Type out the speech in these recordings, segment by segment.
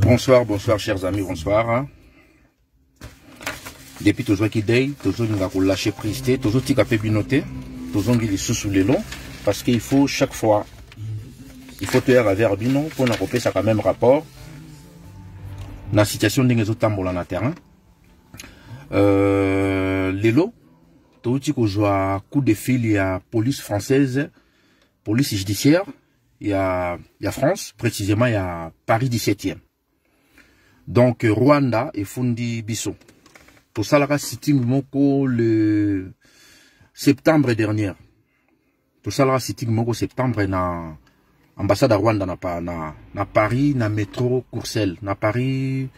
Bonsoir, bonsoir, chers amis, bonsoir. Hein. Depuis toujours qui day, toujours nous avons lâché prise, toujours qui a binoté, toujours qui est sous les longs, parce qu'il faut chaque fois, il faut faire un verre pour nous repérer ça quand même rapport. La situation des autres tambours en terrain. Hein. Euh, les lots, toujours qui a coup de fil, à la police française, police judiciaire, il y a, France, précisément il y a Paris 17e. Donc euh, Rwanda et Fundi Bissot. Tout ça, la moko le septembre dernier. Tout ça, la moko septembre na ambassade à Rwanda na, na, na Paris, na métro Courcelles, na Paris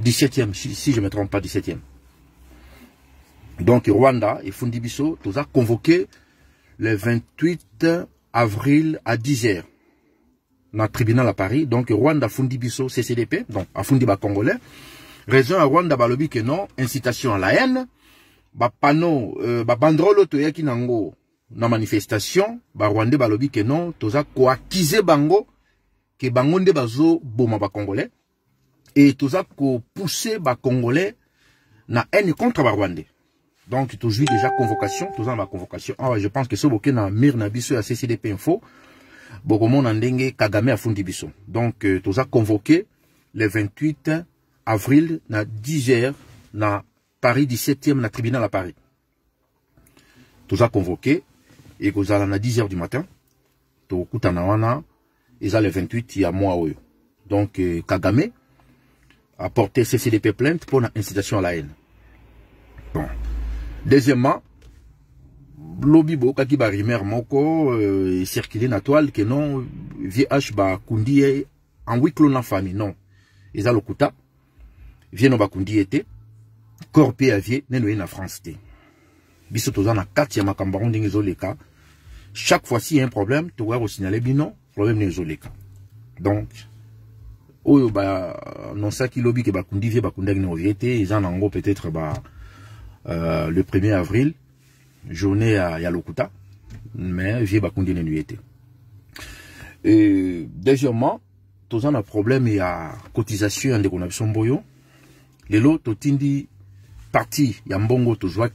17e, si, je ne me trompe pas, 17e. Donc Rwanda et Fundi Bissot tout ça convoqué le 28 avril à 10h dans le tribunal à Paris. Donc, Rwanda Fundi Bisso, CCDP, donc Afundi ba congolais. Raison à Rwanda balobi que non, incitation à la haine, ba panneau, ba banderole to nango na manifestation, ba Rwandais balobi que non, toza coacquiser bango que bango nde bazo boma ba congolais et toza ko pousser ba congolais na haine contre ba donc toujours déjà convocation toujours ma convocation ah ouais, je pense que ce bokende na mir na biso à ccdp info na ndenge kagame fundi biso donc euh, toujours convoqué le 28 avril à 10 h à paris 17e na tribunal à paris toujours convoqué et allez à 10 h du matin tokutana wana ça le 28 il y mois oui donc euh, Kagame a porté ccdp plainte pour incitation à la haine deuxièmement lobi boyokaki barumeur moko ecircule euh, na toile ke non vh bakundi ye en wiklo na famille non eza lokuta vie no bakundi ye te corps mpe ya vie neno ye na france te biso toza na kati ya makambo yango ndenge ezoleka chaque fois si y a un problème tokoya kosignale bino problème ne ezoleka donc oyo baanonsaki lobi ke bakundi vie bakundaki na ovie te eza nango peut-être ba, non, Euh, le 1er avril, journée à Yalokuta, mais j'ai bakundi n'énuité. Et deuxièmement, toujours un a problème il y a cotisation de connexion boyo. Les lots totindi parti ya mbongo toujours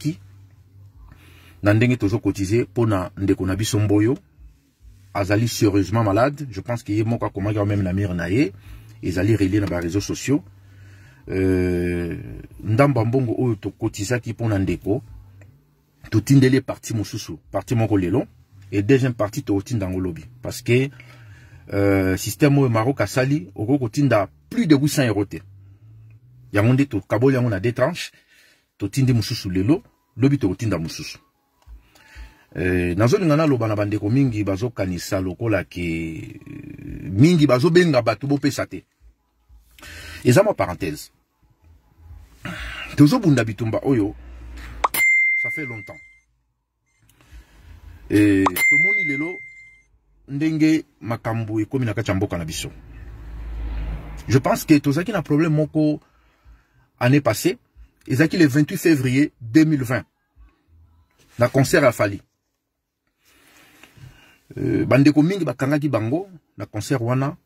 na ndenge toujours cotisé ndeko na biso mboyo azali sérieusement malade je pense qu'il y que ye moko a même la mire na ye ezali relie les réseaux sociaux Euh, ndambo ya mbongo oyo tokotisaki mpo na ndeko totindeli parti mosusu parti moko lelo et deuxième parti tokotinda yango lobi parce que euh, système oyo maroc asali okoki kotinda plus de 800 euro te yango nde tokaboli yango na deux tranches totindi mosusu lelo lobi tokotinda mosusu Euh, nazolinga naloba na bandeko mingi bazokanisa lokola ke euh, mingi bazobenga bato bopesa te eza mwa parenthèse Bunda bitumba oyo ça fait longtemps Et tomoni lelo ndenge makambo ekomi na kati ya mboka na biso je pense que tozalaki na problème moko année passée ezalaki le 28 février 2020 na concert a fali euh, bandeko mingi bakangaki bango na concert wana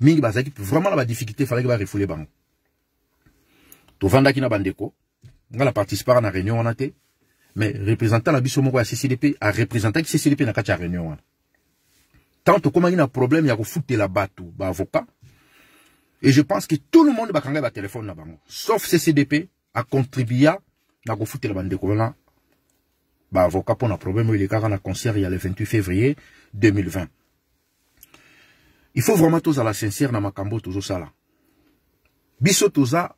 mingi bazalaki vraiment na badifficulté falaki refouler bango tovandaki na bandeko nga na participaka na réunion wana te mais représentant na biso moko ya ccdp arepresentaki ccdp na kati ya réunion wana tant tokomaki na problème ya kofutela bato baavocat et je pense que tout le monde bakangai batelefone na bango sauf ccdp acontribuya na kofutela bandeko wana baavocat mpo na problème oyo elekaka na concert ya le 28 février 2020 il faut vraiment tozala sincère na makambo oyo tozosala biso toza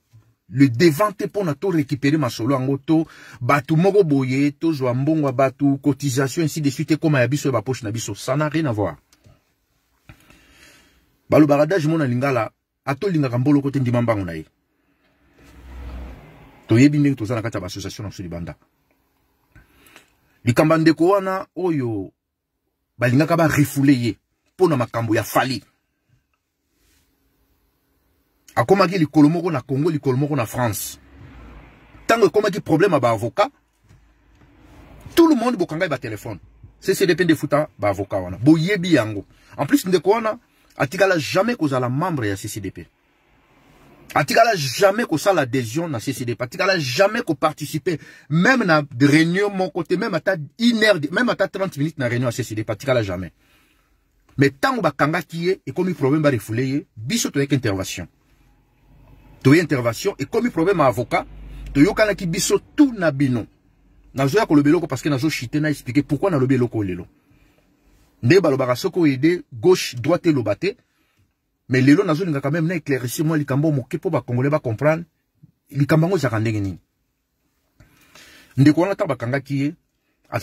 le devant te mpo na torécupere masolo yango to bato moko boye tozwa mbongo ya bato cotisation ainsi de suite ekóma ya biso ya baposhe na biso ça na rien à voir balobaka dage mo na lingala atolingaka mboloko te ndima mbango na ye toyebi ndenge toza na kati ya baassociation na biso libanda likambo ya ndeko wana oyo balingaka barefoule ye mpo na makambo ya fali akomaki likolo moko na congo likolo moko na france ntango ekomaki problème ba avocat. tout le monde bokanga ye batelefone ccdp nde efuta avocat wana boyebi yango en plus ndeko wana atikala jamais la membre ya ccdp atikala jamais kosala adhésion na ccdp atikala jamais participer. même na réunion mon côté. même ata une heure même ata 30 minutes na réunion ya ccdp atikala jamais mais est et ye ekomi problème ba ye biso toyaki intervention toye intervention il problème ya avocat ki biso tout na bino nazoya koloba eloko parce que na expliquer pourquoi na eloko lelo nde balobaka soko aider gauche droite le te mais lelo nazolinga quand même na éclaircir moi likambo moke ba congolais ba comprendre yango ezalaka ndenge nini ndeko wana ntango bakangaki ye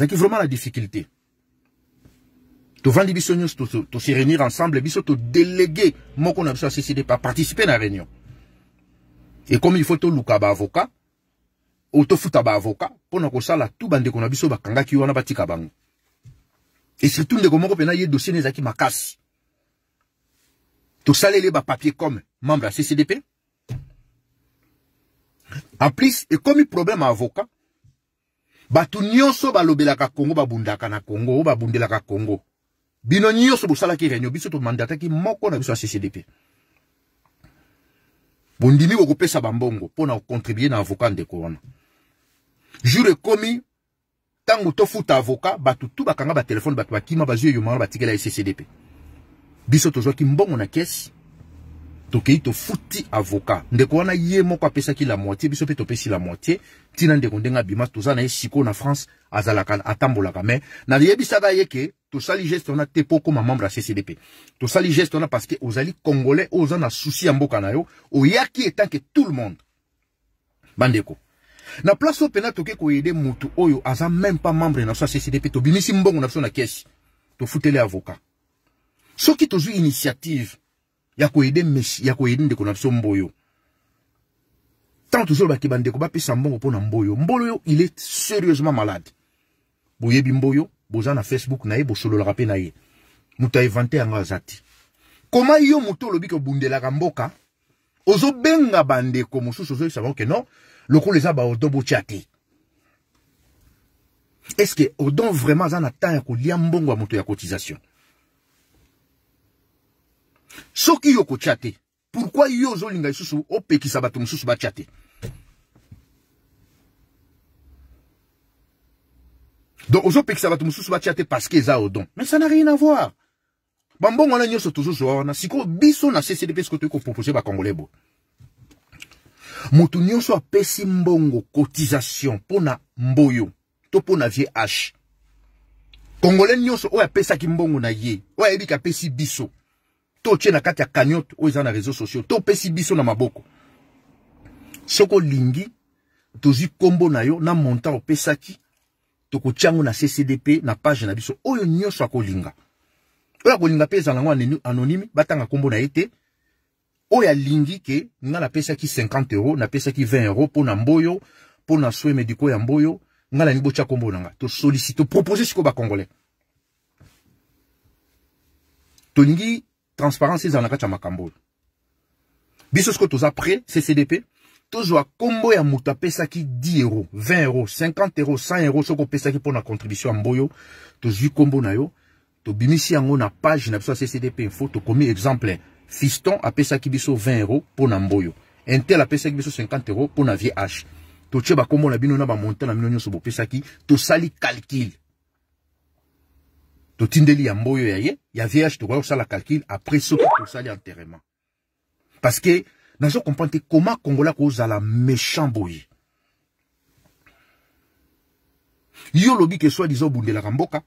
ki vraiment la difficulté tovandi biso se réunir ensemble biso todelege moko na biso pas ccd à na réunion ekomi ifo toluka baavoka tofuta baavoka mpona kosala tu bandeko na biso bakangaki wana batika bango e surtout ndeko moko mpena ye dossier na ezalaki makasi tosaleli bapapier comme membre ya ccdp en plus ekomi problème avoka bato nyonso balobelaka kongo babundaka na kongo oyo babundelaka kongo bino nyonso bosalaki réunion biso tomandataki moko na biso ya ccdp bondimi kokopesa bambongo mpo na kocontribue na avoka ndeko wana jour ekomi ntango tofuta avoka bato tu bakanga batelefone bato bakima bazwi eyomanga batikela ecccdp biso tozwaki mbongo na kesi tokei fouti avocat ndeko wana ye moko ki la moitié biso mpe topesi la moitié Tina ndeko ndenge bima, toza na ye sikoyo na france azalaka atambolaka me nayebisaka ye ke sali geste na te mpo okóma membre ya ccdp sali geste wana parce ozali congolais oyo oza na susi ya mboka na yo oyaki etanke tout le monde bandeko na place to ke ko koyede mutu oyo aza même pas membre na biso ya to tobimisi mbongo na To na kesi tofuteli avocat ki tozwi initiative ya koyede mesi ya koyede ndeko na biso mboyo ntango tozolobaki bandeko bapesa mbongo mpo na mboyo mboyo oyo il est sérieusement malade boyebi mboyo boza na facebook na ye bosololaka mpe na ye moto aevante yango aza te koma yo moto olobiki obundelaka mboka ozobenga bandeko mosusu ozoyisa bango keno lokola eza baodon botya te estce que odon vraiment aza na temps ya kolia mbongo ya moto ya cotisation soki yo kotya te pourkui yo ozolinga lisusu opekisa bato mosusu batya te donc ozopekisa bato mosusu batya te parce que eza odon mais ça n'a rien à voir bambongo wana nyonso tozozwa wana sikoyo biso na ccdp sikoyo toyei koproposer bakongolais bo motu nyonso apesi mbongo cotisation mpo na mboyo to mpo na vie h congolais nyonso oyo apesaki mbongo na ye oyo ayebiki apesi biso to otie na kati ya cagnotte oyo eza na réseau sociaux topesi biso na maboko soki olingi tozwi nkombo na yo na montant opesaki tokotia yango na ccdp na page na biso oyo nyonso akolinga oyo akolinga mpe ezala yango anonyme batanga nkombo na ye te oyo alingi ke nga napesaki 50 euro napesaki 20 euro mpona mboyo mpona soin médicaux ya mboyo nga nalingi botya nkombo na nga tosolicite topropose sikoyo bacongolais tolingi transparence ezala en kati ya makambo ce que tu as pris ccdp à combo ya moto apesaki 10 euros 20 euros 50 euros 100 euros pesa qui pour la contribution amboyo mboyo tozwi combo na yo bimisi yango na page na biso CDP ccdp info commis exemple fiston qui biso 20 pour pour mboyo intel apesaki biso 50 euros pour pour vie h totie combo na bino na bamontant na pesa qui to sali calcul totindeli ya mboyo ya ye ya vierge tokoya kosala calcul après ça tosali enterrement parce que nous comprendre te comment kongola la méchant boye yo lobi ke soit disant bundela kamboka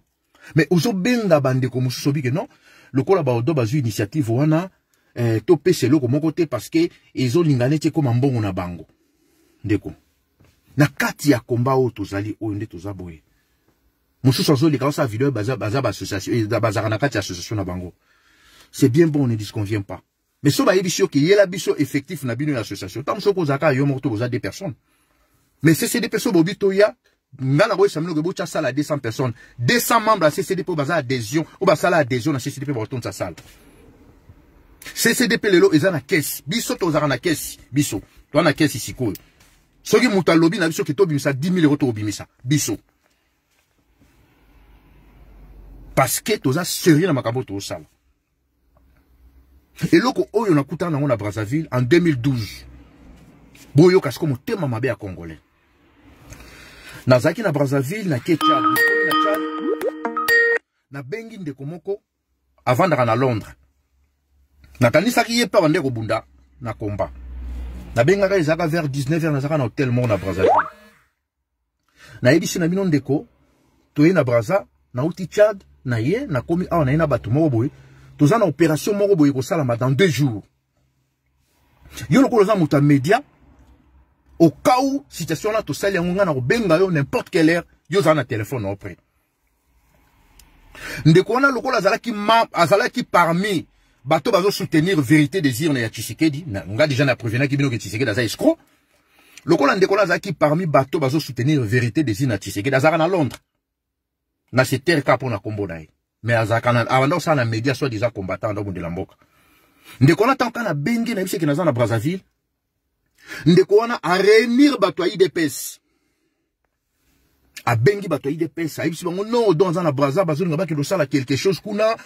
mais bande bandeko mosusu obi ke non lokola baodo bazwi initiative wana eh, topesa eloko mon te parce que ke ezolinga neti ekóma mbongo na bango ndeko na kati ya komba to zali oyo nde toza mosusu azolekanisa video baza bazalaka na kati ya association na bango c'est bien bon on ne disconvient pas mais ce bayebi so ke yela biso effectif na bino ya association que vous avez yo moko to personnes mais ccdp so personnes, toya nga na koyebisa bino ke botya sala 200 personnes 200 membres ya ccdp oyo bazar adhésion oyo basala adhésion na ccdp sa salle. ccdp lelo eza caisse. kesi biso Zara na caisse, biso to na kesi sikoyo soki muta lobby na biso ke tobimisa 10 000 euro bimisa. biso parce que toza sérieux na makambo tosala. on a nakuta dans na brazzaville en 2012 Boyo sikoyo motema mabe ya congolais Nazaki na brazzaville na tchad na Komoko, avant ndeko moko Londres. na londres est ye pawa au Bunda na combat. Na komba nabengaka ezalaka vers 19 h nazalaka na hotel moko na brazzaville nayebisi na bino ndeko toye na braza outi tchad na ye nakomi awa na na bato moko boye toza na opération moko boye salama dans deux jours yo lokolo oza muta ya média cas où situation la tout yango ngai na benga yo n'importe quelle heure yo ozala na telefone opre ndeko ki ma azala ki parmi bato soutenir vérité désir na ya tshisekedi nga déjà na ki bino ke tshisekedi aza escro lokola ndeko la ki parmi bato soutenir vérité désir na tshisekedi azalaka na londres na se tere kaka mpona nkombo na ye me azalaka awanda kosala na media soi deja combattant anda obundela mboka ndeko wana ntango kaka na benge nayebi seke naza na brazzaville ndeko wana areunir bato ya idps abengi bato ya idps ayebisi bango no odo aza na braza bazolinga bakende osala quelque chose kuna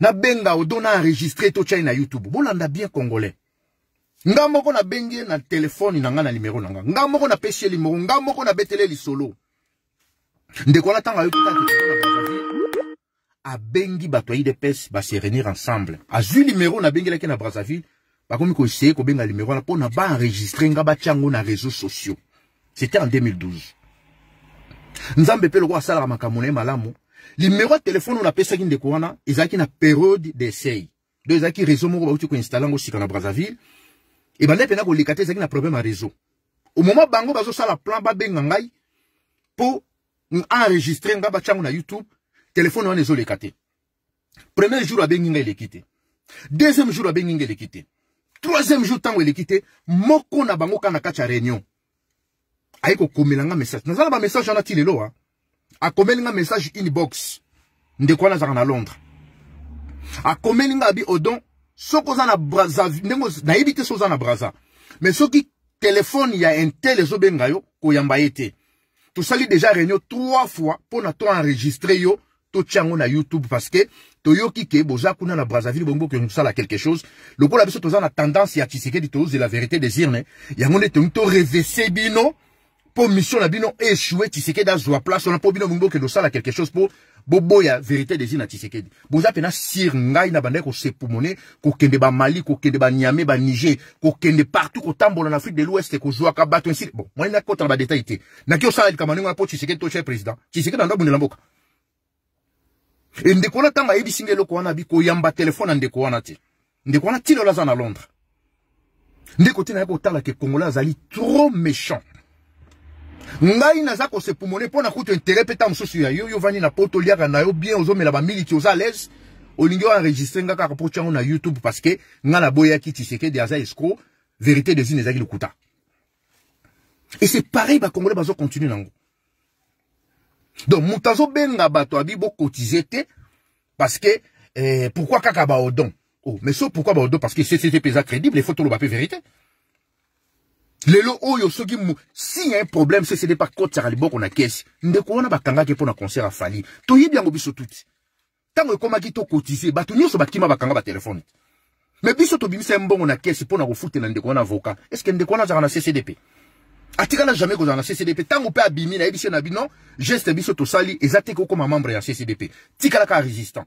nabenga odo na enregistre totyai na youtube bolanda bien congolais nga moko nabengi ye na telefone na nga na nimero na nga nga moko napesi ye limoro nga moko nabetele lisolo ndeko wana ntango ayoki A Bengi Batoyi des pes ba se baserenir ensemble azwi limero numéro na brazzaville bakomi koeseye kobenga limero wana mpo na baenregistre nga batya yango na réseau sociaux c'était en 2012 Nous mpe lokola asalaka makambo na ye malamu limero téléphone, telefone oyo napesaki ndeko a qui na période d'essai do qui réseau moko bauti koinstalle yango sika na brazzaville ebanda mpena koleka te ezalaki na problème à réseau au moment bango bazosala plan babenga ngai pour enregistré nga batiango na youtube téléphone on le kate premier jour abengi nga est deuxième jour a il est troisième jour tant eleki moko na bango kana na kati ya réunion aye nga message n'a na bamessage wana ti a ah. komelanga nga message inbox ndeko wana zara na londres a nga bi odon soki oza na braza ndenge na mais soki téléphone braza mais soki téléphone ya intel telezo yo koyamba ye a déjà réunion trois fois pour mpona enregistrer yo To tchango na youtube parce que qui, qui boza kuna na brazzaville bongo qui qui, quelque chose qui, biso qui, la tendance qui, de la vérité des qui yango qui, to qui, bino pour mission la bino échoué Tshisekedi Zwa place on a pour bino mungo que là quelque chose pour bobo ya vérité des ina Tshisekedi boza pena sir ngai na bandeko sepumone ko kende ba Mali ko kende ba Niamey ba Niger ko kende partout ko tambola en Afrique de l'Ouest ko joua ka bato ainsi bon moi na kontra ba détail té na ki osala likamane ngwa po Tshisekedi to chef président Tshisekedi ndo bunela mboka ndeko on a ayebi singa eloko wana abi koyamba téléphone na ndeko wana te ndeko wana tilelo aza na londres ndeko tina ye kotala ke kongola azali trop méchant ngai naza kosepumone mpo na kutu intérêt mpe ta yo ya yo yo vandi na poto oliaka na yo bien ozomela bamiliki oza alaise olingi oenregistre nga ka rapport na youtube parce ke ngai tiseke de aza escro vérité desine ezalaki lokuta et c'est pareil bacongolais continuer nango donc mutazo benga bato abi bo te parce que eh, pourquoi kaka baodon oh, mais so pourquoi baodon parce que c'est c'était pesa crédible photos photos toloba mpe vérité lelo oyo soki si a un problème ccd ça kotiaka liboko na kesi ndeko wana bakangaki pour na concert afali toyebi yango biso tuti ntango cotiser, tokotise bato nyonso bakima bakanga téléphone. Mais biso tobimisa mbongo na kesi mpo na kofutela ndeko wana avoka estce ndeko wana za na ccdp na jamais za na ccdp pe pe abimi nayebisi na bino geste biso sali exacte ko koma membre ya ccdp la ka résistant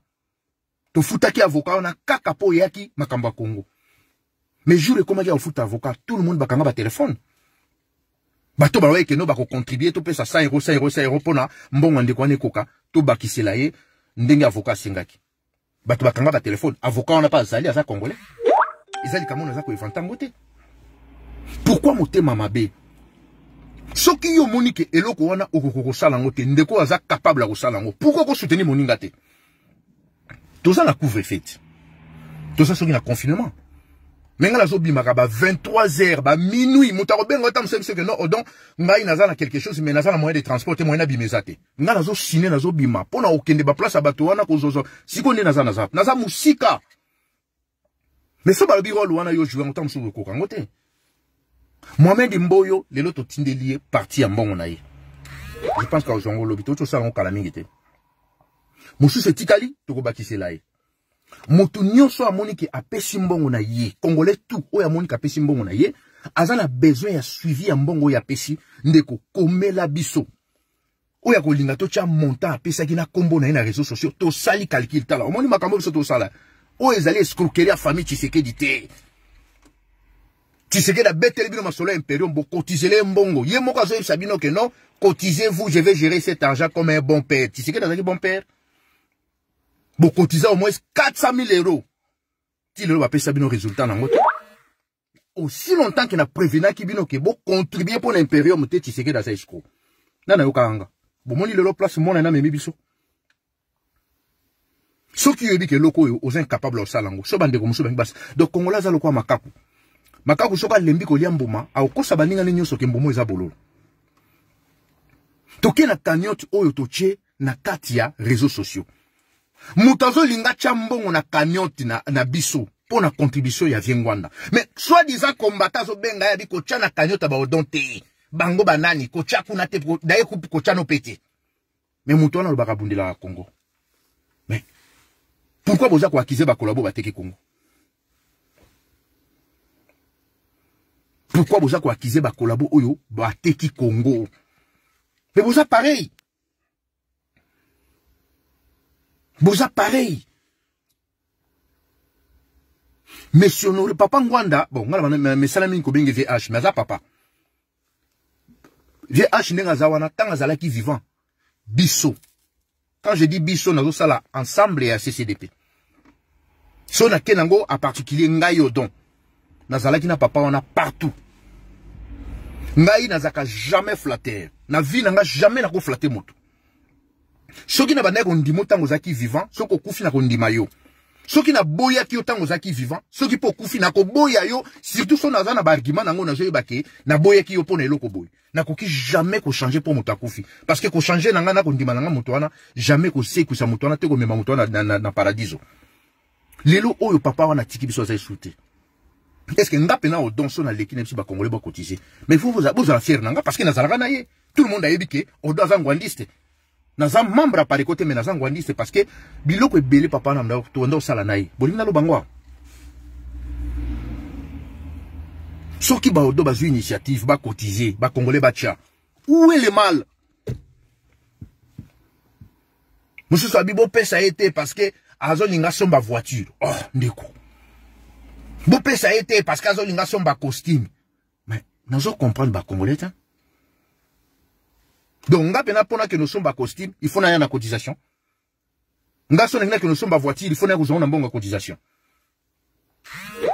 tofutaki avoka wana kaka po yaki makamba makamba kongo mais jour au foot avocat tout le monde bakanga batelefone bato téléphone. ekeno bakocontribue topesa sa ça, 100 euros, 100 euros, pona mbongo ya ndeko wana tout tobakisela ye ndenge avocat asengaki bato bakanga téléphone avocat pas Zali, à ça, congolais eza likamona aza koevanta le mabe soki yo de téléphone? eloko wana capable pourquoi vous na couvre Tout ça, c'est confinement ndenge nazobimaka ba 23 heures ba minuit moto oh, akobenga ota mosali soki no odon oh, ngai naza na quelque chose mais naza na moyen de transport te moyen nabima eza te ngai nazosine nazobima mpo na kokende baplace ya bato wana kozoza sikoyo nde naza naza naza mosika mais so balobi role wana yo joue ota mosusu okoka yango te mohamed mboyo lelo totindeli ye parti ya mbongo na ye je pense kozwango olobi totosala ngo kala mingi te mosusu etikali tokobakisela ye moto nyonso a Pesi mbongo na ye congolais tout tu ya monique a mbongo na ye azana na besoin ya suivi ya mbongo ya pesi, ndeko komela biso oyo akolinga totya montant apesaki na kombo na ye na réseaux sociaux sali calcule tala O moni makambo biso sala. oyo ezali escroquerie ya famille tshisekedi te tshisekedi abeteli bino masolo ya imperium le mbongo ye moko azoyebisa bino ke non cotisez vous je vais gérer cet argent comme un bon père tshisekedi azalaki bon père bokotiza au moins 400 000 euros ti lelo payer bino résultat nan moto. aussi longtemps ke na prévenaki bino ke pour mpo na imperium te dans sa escro kanga. Bon, mon bomoni lelo place mwana na amemi biso soki oyebi ke que oyo est incapable au salango. ce so bandeko mosusu bangi donc kongola aza lokola makaku makaku soki alembi kolia mbuma akokosa baningani nyonso ke mbuma eza bololo Toke na kaniote oyo totie na katia réseaux sociaux moto azolinga tia mbongo na kamionti na, na biso mpo na contribution ya viengwanda mais soi disant kombata azobenga ye abi kotia na kamionti ya baodon te bango banani kotia kuna te daye kotia no mpe te mais moto wana alobaka abundelaka congo mais pourquoi boza koakize bakolabo bateki congo pourquoi boza koakize bakolabo oyo bateki congo mais boza pareil Vos appareils. Monsieur notre papa Ngwanda, bon, mais salami ko benge VH, mais papa. VH n'est wana, tant azala qui vivant. Bissot. Quand je dis bisso, nous là ensemble et à CCDP. a na kenango, en particulier Ngayodon, don. Nazala qui na papa, on a partout. na zaka jamais flatter. Na vie nanga jamais nako flatter moto soki na nabandaki kondima ntango ozalaki vivant soki okufi nakondima yo soki naboyaki yo tango ozalaki vivant soki na okufi boya yo surtout so naza na baargument nango nazoyeba ke naboyaki yo mpo na eloko boye nakoki jamais changer pour moto kufi parce ke nanga na ngai nakondima nanga ngai moto wana jamais kosekwisa moto wana te ko moto wana na, na, na paradiso lelo oyo papa wana tiki biso aza Est-ce que nga na odon so naleki na biso ba cotiser. mais vous vous fiere na nga parce que nazalaka na ye tout le monde ayebi ke odo aza ngwandiste un membre mais kote c'est parce que biloko belé, papa na towanda kosala na lobangwa. So ki ba soki ba initiative congolais, ba tcha. où est le mal Monsieur Sabibo bopesa ye parce que voiture oh ndeko bopesa ye été parce que azolinga somba costume mais nazo comprendre congolais hein donc que nous sommes nosomba costume il faut naya na cotisation que nous sommes nosomba voiture il faut naya kozanga na mbongo ya cotisation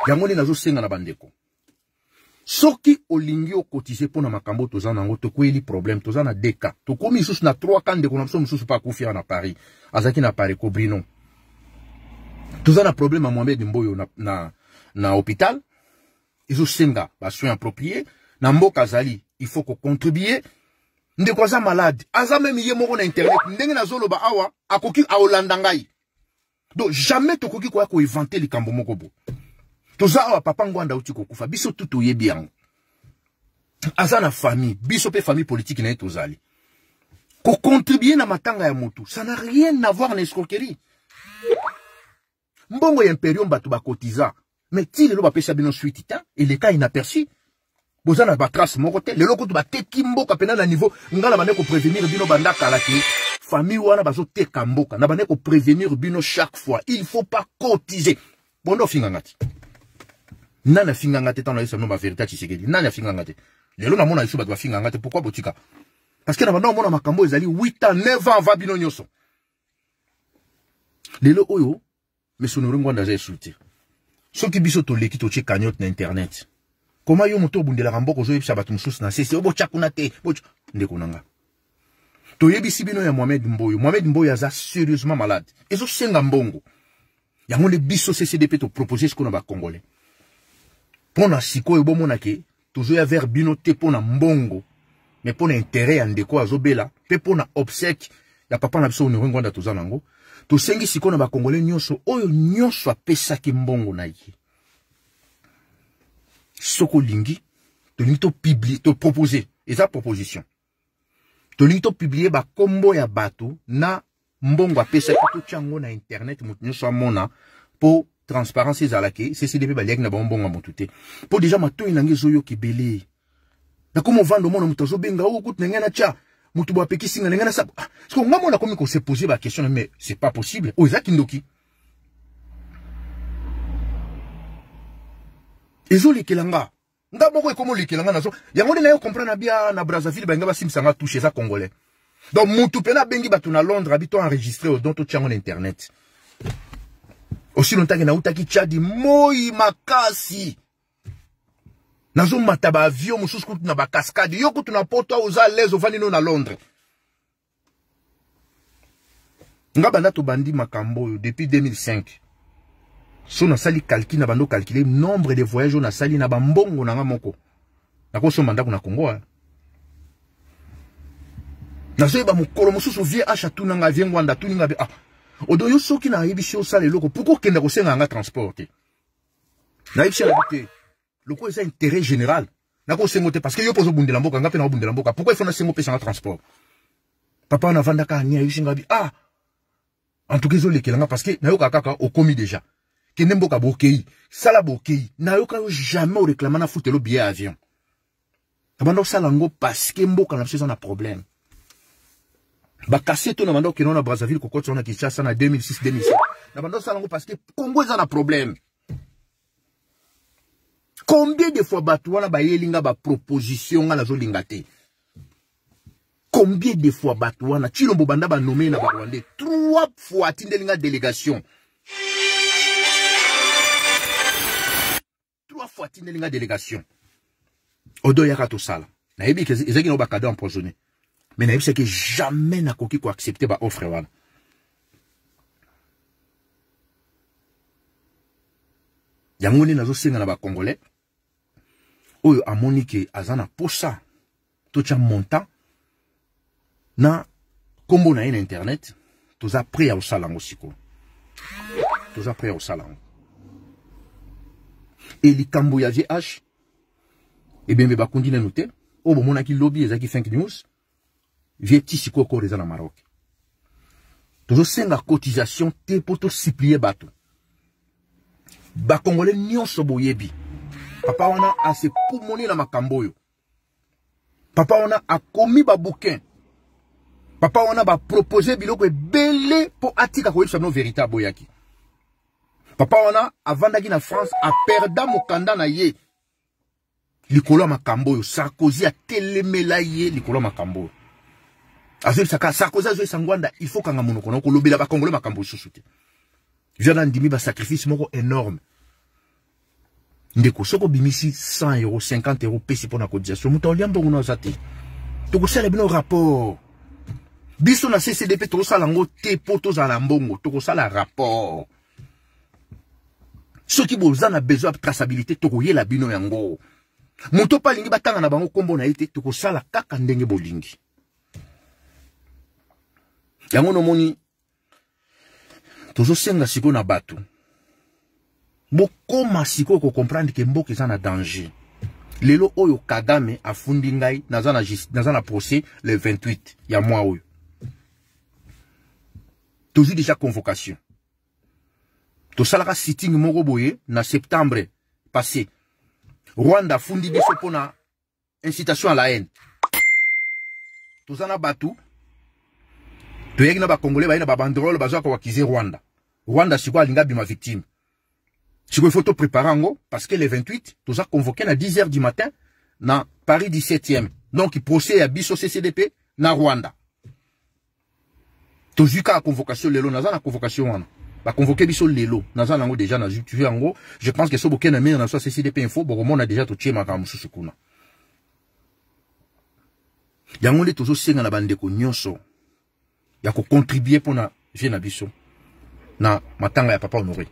yango nde nazosenga na bandeko soki olingi okotise pour na makambo toza nango tokweli problème toza na deux cas tokómi lisusu na trois cas ndeko na biso mosusu mpe akufi awa na paris azaki na Paris ko brino toza na problème ya mohamed mboyo na, na, na hôpital singa ezosenga basoin approprié na mboka azali il faut kocontribue ndeko za malade aza même ye na internet ndenge ba awa akoki a ngai donc jamais tokoki koya koinvente likambo moko bo toza awa papa ngwanda uti kokufa biso toutou toyebi bien. aza na famille biso pe famille politique na etozali Ko contribuye na matanga ya moto. ça na rien à voir na escroquerie mbongo ya imperium ba kotiza. mais ti le bapesa bino suite et l'état inaperçu boza batras, moko te lelo te bateki niveau. na niveau ngala pour prévenir bino bandaka kalaki, famille wana bazoteka mboka na bande prévenir bino chaque fois il faut pas cotiser bondo ofinganga Nana nani tant non, ntango nayesa bino bavérité ya tshisekedi nani afinganga te lelo mon, biso bato Pourquoi botika parce que na ma omona Ils ezali 8 ans 9 ans va bino non, lelo oyo non, non, non, soki biso qui non, non, na internet koma yo moto obundelaka mboka ozoyebisa bato mosusu na sese obotya kuna te ndeko na nga toyebisi bino ya mohamed mboyo mohamed mboyo aza sérieusement malade ezosenga mbongo yango nde biso ccdp topropose sikoyo na bacongolais mpo na sikoyo bomona ke tozoya vers bino te mpo na mbongo me mpo na intere ya ndeko azobela mpe mpo na obsèque ya papa na biso onore ngwanda toza na yango tosengi sikoyo na bacongolais nyonso oyo nyonso apesaki mbongo na ye soko lingi te proposer, et sa proposition publier ba kombo ya batu, na mbongo pesa, totya tchango na internet moto soa mona, po transparence ezalaki ccd ba baliaki na bango mbongo ya motu te mpo ki matoi na ngai ezoyoka ebele nakoma ovanda benga moto cha o tcha, na ngai sa singa boapekisinga na ngai nasaba soki ongamona se kose pose bah, question mais c'est pas possible Oza oh, kindoki ezolekelanga nga moko ekoma olekela nazo yango nde naye okomprendre na bia na brazzaville balinga basimbisa touche eza congolais donc mutu mpena abengi bato na londres abi to enregistre odon totia yango na internet osi lontange nautaki tchadi moi makasi nazomata baavion mosusu kutu na bakaskade yo kutu na poto awa oza alaise ovandi na londres nga banda tobandi makambo oyo depuis 2005 so sali calcul na bando calculer nombre de voyages oyo nasali na bambongo na nga moko kuna ndako na congo wana eh. nazoyeba mokolo mosusu vie asha tunanga vie ngwanda tuninga be ah odo yo soki nayebisi osala eloko pourkui okenda kosenga yanga transport eh? te nayebisi yango te lokola est intérêt général nakosengo te parce que yo mpo ozobundela mboka nga mpe naobundela mboka pourkui ifo nasengo opesanga transport papa wana avandaka ani ayebisi nga bi ah en tout cas ezolekela nga parce que nayoka kaka okomi déjà kende mboka bokeyi sala bokeyi n'a yo jamais na foutre le billet avion ça kosala parce que mboka na biso na problème bakasi to nabanda kokende wana brazzaville kokotisa wana kinshasa na 2006 2007 nabanda kosala parce que congo eza na problème combien de fois bato ba yelinga ba proposition nga nazolinga l'ingaté. combien de fois Batouana wana chilombo banda nommer na Rwanda? trois fois l'inga délégation trois fois tinelinga délégation odoyaka tosala to sala. na bakado empoisonné mais que jamais na koaccepte baoffre wana yango nde nazosenga na ba congolais oyo amoni ke azana ça To totya montant na kombo na ye internet toza prêt ya kosala yango sikoyo toza prêt ya kosala et likambo ya gh ebembe bakundi nanu te oyo y a ezalaki 5 news petit ti sikoyo koro Maroc. Toujours maroc tozosenga cotisation te mpo Ba bah, congolais bakongole tout eh boyebi papa assez asepumoni na ma camboyo. papa commis ma bah, bouquin. papa wana bah, biloko pour atika koyebisa bino véritable, boyaki. papa wana avandaki na france aperda mokanda na ye likolo ya makambo oyo sarkozy atelemela ye likolo ya makambo oyo azoyebisaka sarkozy azoyebisa ngwanda ilfo kanga monoko na okolobela bakongole makambo lisusu te viana ndimi basacrifice moko énorme ndeko soki obimisi 100 euro 50 euro pesi mpona cotisation moto aolia mbongo na oza te tokosala bino rapport biso na ccdp tokosala yango te mpo tozala na mbongo tokosala rapport soki boza na besoin ya traçabilité tokoyela bino yango moto mpe alingi batanga na bango nkombo na ye te tokosala kaka ndenge bolingi yango nomoni tozosenga sikoyo na bato bokoma sikoyo kocomprendre ke mboka eza na danger lelo oyo kagame afundi ngai naza na, naza na procès le 28 ya mwa oyo tozwi déjà convocation tosalaka sitting moko boye na septembre passé rwanda Fundi biso incitation à la haine toza na bato congolais na congolais ba na babandrole Rwanda. wakize rwanda rwanda sikoyo alinga ma victime sikoyo ifo en yango parce que le 28 as convoqué na 10 h du matin na paris 17e donc il procès à biso ccdp na rwanda To la convocation lelo naza na convocation wana convoquer biso lelo naza nango deja nazutue yango je pense ke so boke na mire na biso ya ccdp info bokomona deja totie makambo mosusu kuna yango nde tozosenga na bandeko nyonso ya pour mpona vie na biso na matanga ya papa honoré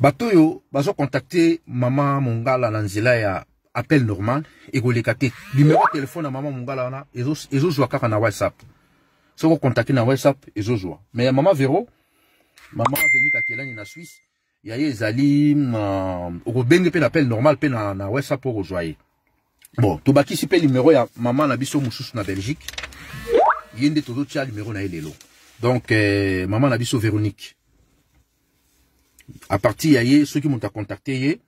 bato oyo contacter maman mongala na nzela ya appel normal ekoleka numéro de téléphone à maman mongala wana ezozwa ezo kaka na whatsapp soko contacter na whatsapp ezozwa me mais maman vero Maman, aveni Kakelani, na Suisse ya ye a au Il na appel normal mpe na, na whatsapp Bon, pour rejoindre bon si pe numéro ya maman na biso mosusu na belgique ye nde tozotia numéro na ye donc euh, Maman, mama na biso véronique apartir ya ye soki moto y ye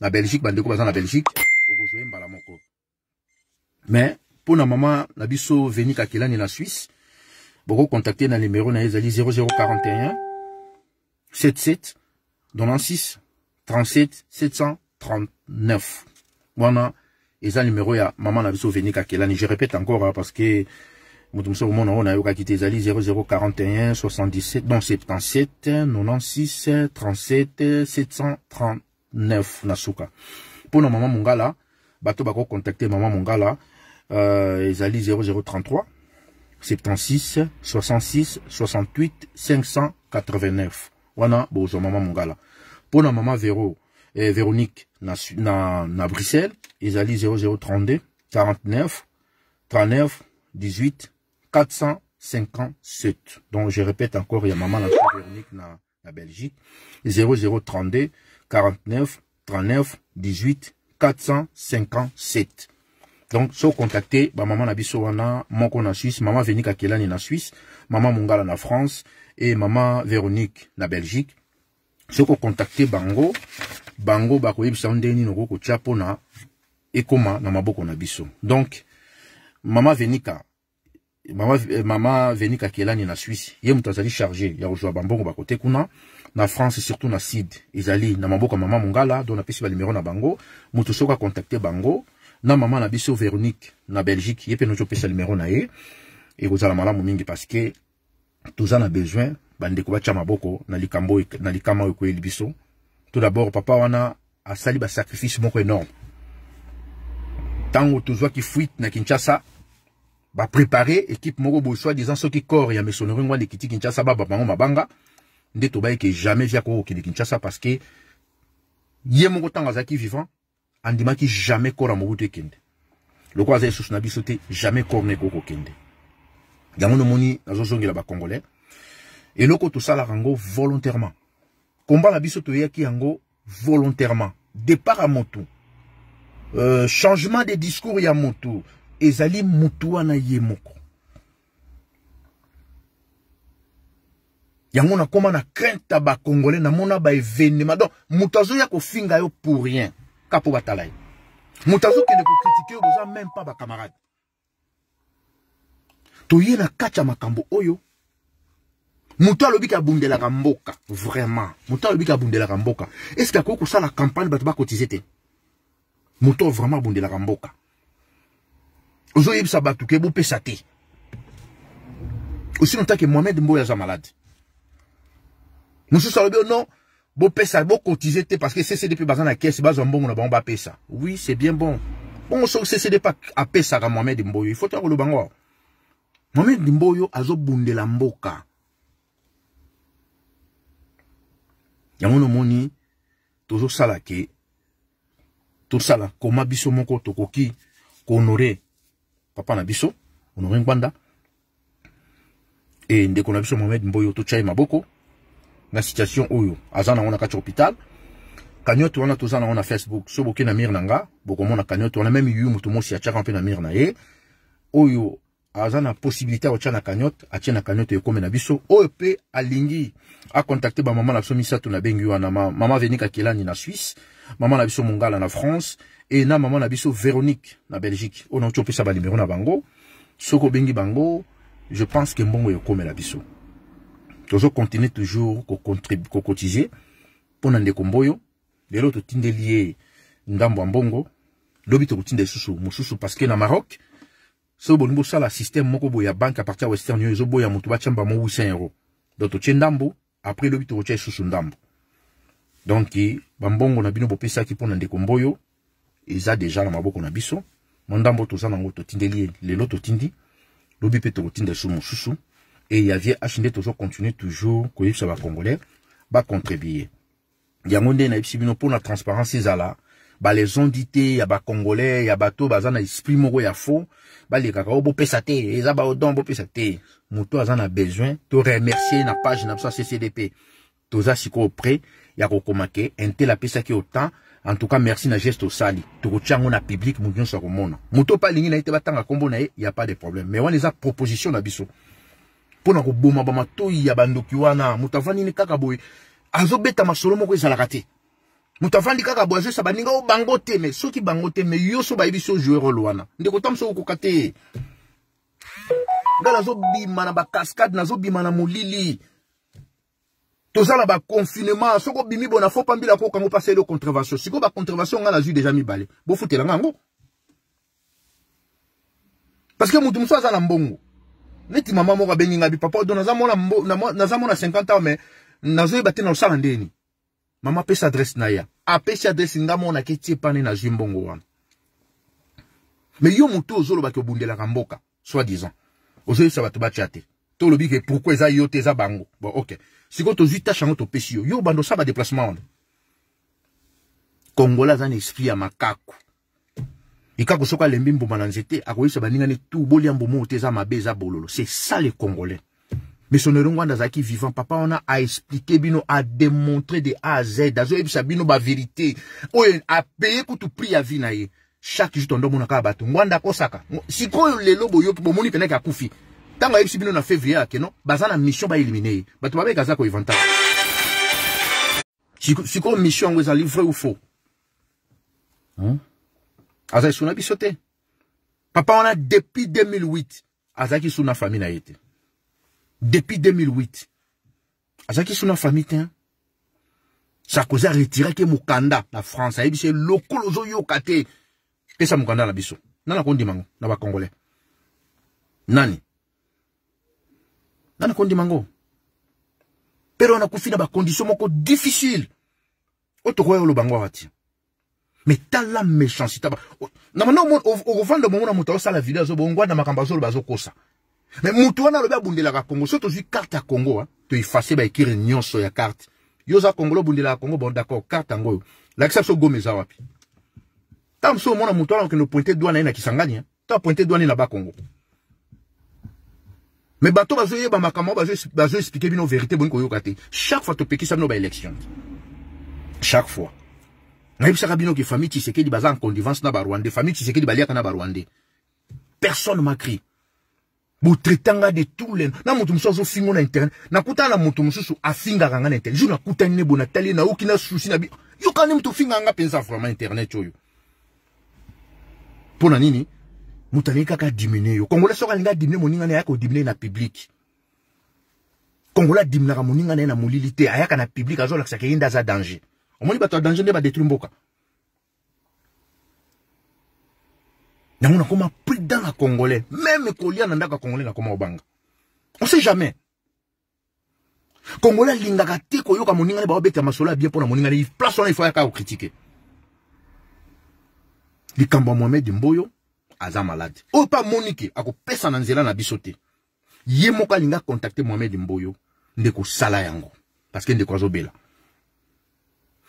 na belgique ko bazan na belgique Pour rejoindre, mbala moko mais na maman na biso veni kakelani na swisse contacter na numéro na 0041 77 96 37 739 Voilà. et ça numéro ya maman na qu'à quel année je répète encore hein, parce que on a eu qu'à nayokaki te ezali 0041 77 non 77 96 37 739 na pour mpona maman, mongala bato contacter maman mongala euh, 0033 76 66 68 589 Bonjour Maman mongala pour mama Maman eh, véronique na, na, ils bruxelles 0032 49 39 18 457 donc je répète encore il y a Maman véronique na, na belgique 0032 49 39 18 457 donc so contacter bah, maman na biso wana moko na suisse Maman Venika akelani na suisse Maman mongala na france et maman véronique na belgique soko contactez bango bango bakoyebisa yo ndenge nini no ekoma na maboko na biso donc maman venika maman euh, maman venika kelani na suisse yem moto chargé. ya kozwa bambongo bakote kuna na france surtout na sud ezali na maboko Maman mongala don ba banimero na bango moto soko contacter bango na maman na biso Véronique na Belgique yepe pe jopé pesa numéro na ye et kozala malamu mingi parce que tous ans na besoin bandeko batia maboko na likambo na likama ko koyeli biso tout d'abord papa wana a sali ba sacrifice moko énorme ntango qui fuite na kinshasa préparer, équipe moko boye soi disant soki corps ya mesonero ngwana ekiti kinshasa bababango mabanga nde que jamais via kokokende kinshasa parce que ye moko ntango azalaki vivant andimaki jamais kora mobu te le lokola aza lisusu na biso te moni na la ba Congolais et nazozongela tout eloko la rango volontairement komba Nabisote Yaki toyaki yango volontairement départ à motu euh, changement de discours ya moto. ezali moutouana yemoko. ye moko yango nakóma na crainte na mona ba baévénement donc ya ko finga yo pour rien qui ne moto azokende kokritike oyo même pas ma camarade. toyela kati kacha makambo oyo moto de la gamboka vraiment est ce qu'il Est-ce ça la campagne bato la te moto oyo vraiment yib sa ozoyebisa bato ke bopesa aussi osino que mohamed Mbouya za malade le ou non bopesa bokotize te parce que ccdp baza na kese bazwa mbongo na bango bapesa oui c'est bien bon bongo soki ccdp apesaka mohamed mboyo ifo toya koloba ngo mohamed mboyo azobundela mboka yango nomoni tozosala ke tosala koma biso moko tokoki kohonore papa na biso honore ngbanda e ndeko na biso mohamed mboyo totyaye maboko na situation oyo azana nango na kati ya hôpital cagnotte wana toza nango facebook so boke na mire na nga bokomona cagnotte wana meme yu moto mosi atiaka mpe na mire na ye oyo azana possibilité ya kotia na cagnotte atie na cagnotte ekome na biso oyo mpe alingi ba bamama na biso misato na bengi wana mama venika kelani na suisse mama na biso mongala na france e na mama na biso véronique na belgique oyo nauti ba banimero na bango soki Bengi bango je pense ke mbongo na biso continuer toujours cotiser pour na pour de lelo totindeli ye ndambo mbongo l'obito lobi sous mususu parce que na maroc so bolingi bosala moko ya à partir western oyo ezoboya moto chamba mo 800 donc ndambo de lobi tokotia ndambo bambongo na bino déjà de na ndeko eza deja na maboko na biso mon ndambo na nango les lelo lobi l'obito et yavye ashinde toujours continue toujours va congolais va contribuer nde nayebisi bino pour na transparence bah, a balezongi congolais ya bakongolais ya bato baza na esprit moko ya faux bah, les oyo bopesa te eza baodon bopesa te moto aza a besoin remercier na page na biso ya ccdp toza sikoyo près ya kokoma la intel apesaki qui temps en tout cas merci na geste osali tokotia yango na public moto nyonso akomona moto pas alingi na ye te batanga combo na y ya pas de problème mais on les a proposition na biso mpona koboma bamatoi ya bandoki wana moto avandi ne kaka boye azobeta masolo moko ezalaka te moto avandi kaka boye azoyesa baninga oyo bango te me soki bango te me yo so bayebi so jouer role wana ndeko tamoso okoka te ngai nazobima na bacascade nazobima na molili toza na baconfinement soki obimi bo na fo pambila kokango mpasa ele contravention sikoyo bacontravention ngai nazwi deja mibale bofutelanga yango parce ke motu mosusu aza na mbongo neti mama moko abengi ngabi papa do mbo nazamona nazamona 50 ans mais nazoyeba na naosala ndeni mama pesa adresse na ya ye apesi adresse nga mona ke tie pane nazwi mbongo wana mais yo motu ozolobaki obundelaka mboka soi disant ozoyebisa bato batya te to olobi ke pourkui za yo te bango bon ok siko to tozwi tashe to topesi yo yo banda osala badéplacement wana kongola aza na esprit ya makaku eka kosoka alembi mbuma na nzete akoyisa baningani tu bololo c'est ça le congolais Mais wana zaki vivant papa a expliqué bino démontré de a à z azoyebisa bino a payé pour tout prix ya vie ye chaque jour tondo omona kosaka. le yop na février akeno baza bazana mission baélimine ye bato ko Si quoi mission vrai ou faux hein? azali so na biso te papa wana depuis 2008 azalaki so na famille na ye te depuis 2008 azalaki so na famille te sarkozy aretiraki mokanda na france ayebi so elokolo ozoyoka te pesa mokanda na biso nani akondimango na bacongolais nani nani akondimango mpe ro nakufi na bakondition moko difficile oyo tokoya olobango awa ti t'as la méchanceté na banda okovanda bongo la moto azosala video na la On le la congo so une carte à congo a baekire ya carte yo oza congolo à congo bon d'accord à congo Congo lakisa biso gome a on nous pointer na kisangani hein, hein. to apointe dwa na ye na Congo. Mais bato bazoyeba makambo expliquer bino verité vérité koyoka te chaque fois no ba élection chaque fois nayebisaka bino ke famille tshisekedi baza en connivence na barwandais famille tshisekedi balia na barwandais personne m'a cri. traitant de tout le na moto mosusu na internet nakutana na moto a afingaka nga na internet jour nakutani ne bo na na ukina na bi yokani moto finga nga pensa vraiment internet oyo yo. na nini mutani kaka dimine yo kongola soka alingi moninga na ko odimine na public. kongola adiminaka moninga na na molilité, ayaka na public azolakisaka ye nde danger omoni bato ya danger nde badetruire mboka yango nakoma prudent na congolais meme kolia na ndako ya na nakoma obanga on sait jamais Kongole linda kati koyoka moninga ne ba masolo ya bien mpo na moninga ne place wana ifo yaka kokritike likambo ya mohamed mboyo aza malade oyo monique, ako pesa na nzela na bisote. Yemoka ye moko alinga mohamed mboyo ndeko sala yango parceke ndeko azobela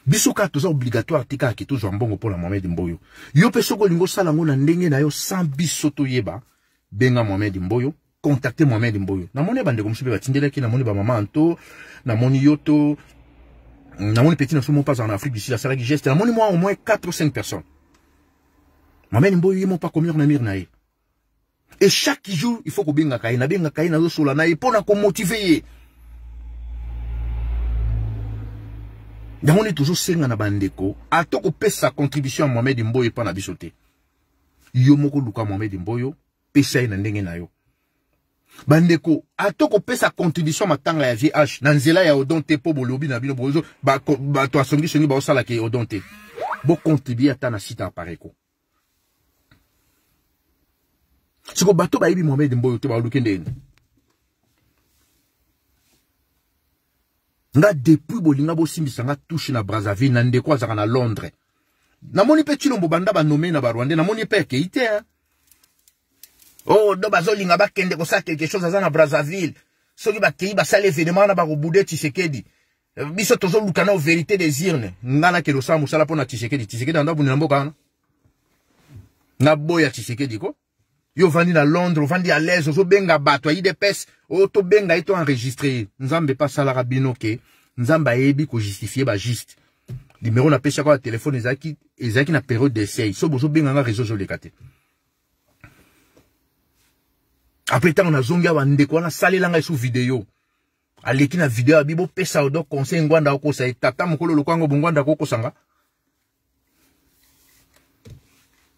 bisoka to toza obligatoire tika ki mbongo la mohamed mboyo yo peso soki olingi qui na ndenge na yo sans biso yeba benga mohamed mboyo contacte mohamed mboyo namoni bandeko ki na batindelaki ba Maman anto moni Yoto, na moni petit na so pas en na afrique du sud asalaki geste moni moi au moins 4 ou 5 personnes mohamed mboyo ye pas akomi ore na et chaque jour il faut benga kai na benga kai na ye pour na motiver. ye est toujours singa na bandeko ata sa contribution à mohamed mboyo pa na biso yo moko luka mohamed mboyo pesa ye na ndenge na yo bandeko atoko sa contribution tanga ya vih na nzela ya odonte po bo bolobi na bino bozo bato osala ke odonte. Bo contribuye ta na site ya pareko siko bato bayebi mohamed mboyo te baluki ndeni nga depuis bolinga bosimbisa nga touche na brazzaville na ndeko azalaka na londres namoni mpe chilombo banda banome na barwandais namoni mpe akei te oh do bazolinga bakende kosala quelque chose aza na brazzaville soki bakei basala événement na bakobude tshisekedi eh, biso tozoluka na vérité des urnes nga nakende osala mosala mpo na tshisekedi tshisekedi anda bunela mboka wana naboya tshisekedi ko yovandi na londres Vandi à l'aise ozobenga bato ayi depese oyo tobenga ye to enregistré. nzambe epe asalaka bino ke ba juste. kojustifie bajuste nimero napesaka batelefone ezalaki ezaki na période d'essai so nga réseau ozoleka te apres ntango nazongi awa ndeko wana asalelanga vidéo. video aleki na video abibo pesa odo conseil ngwanda okosa ye tata mokolo lokwango koko sanga.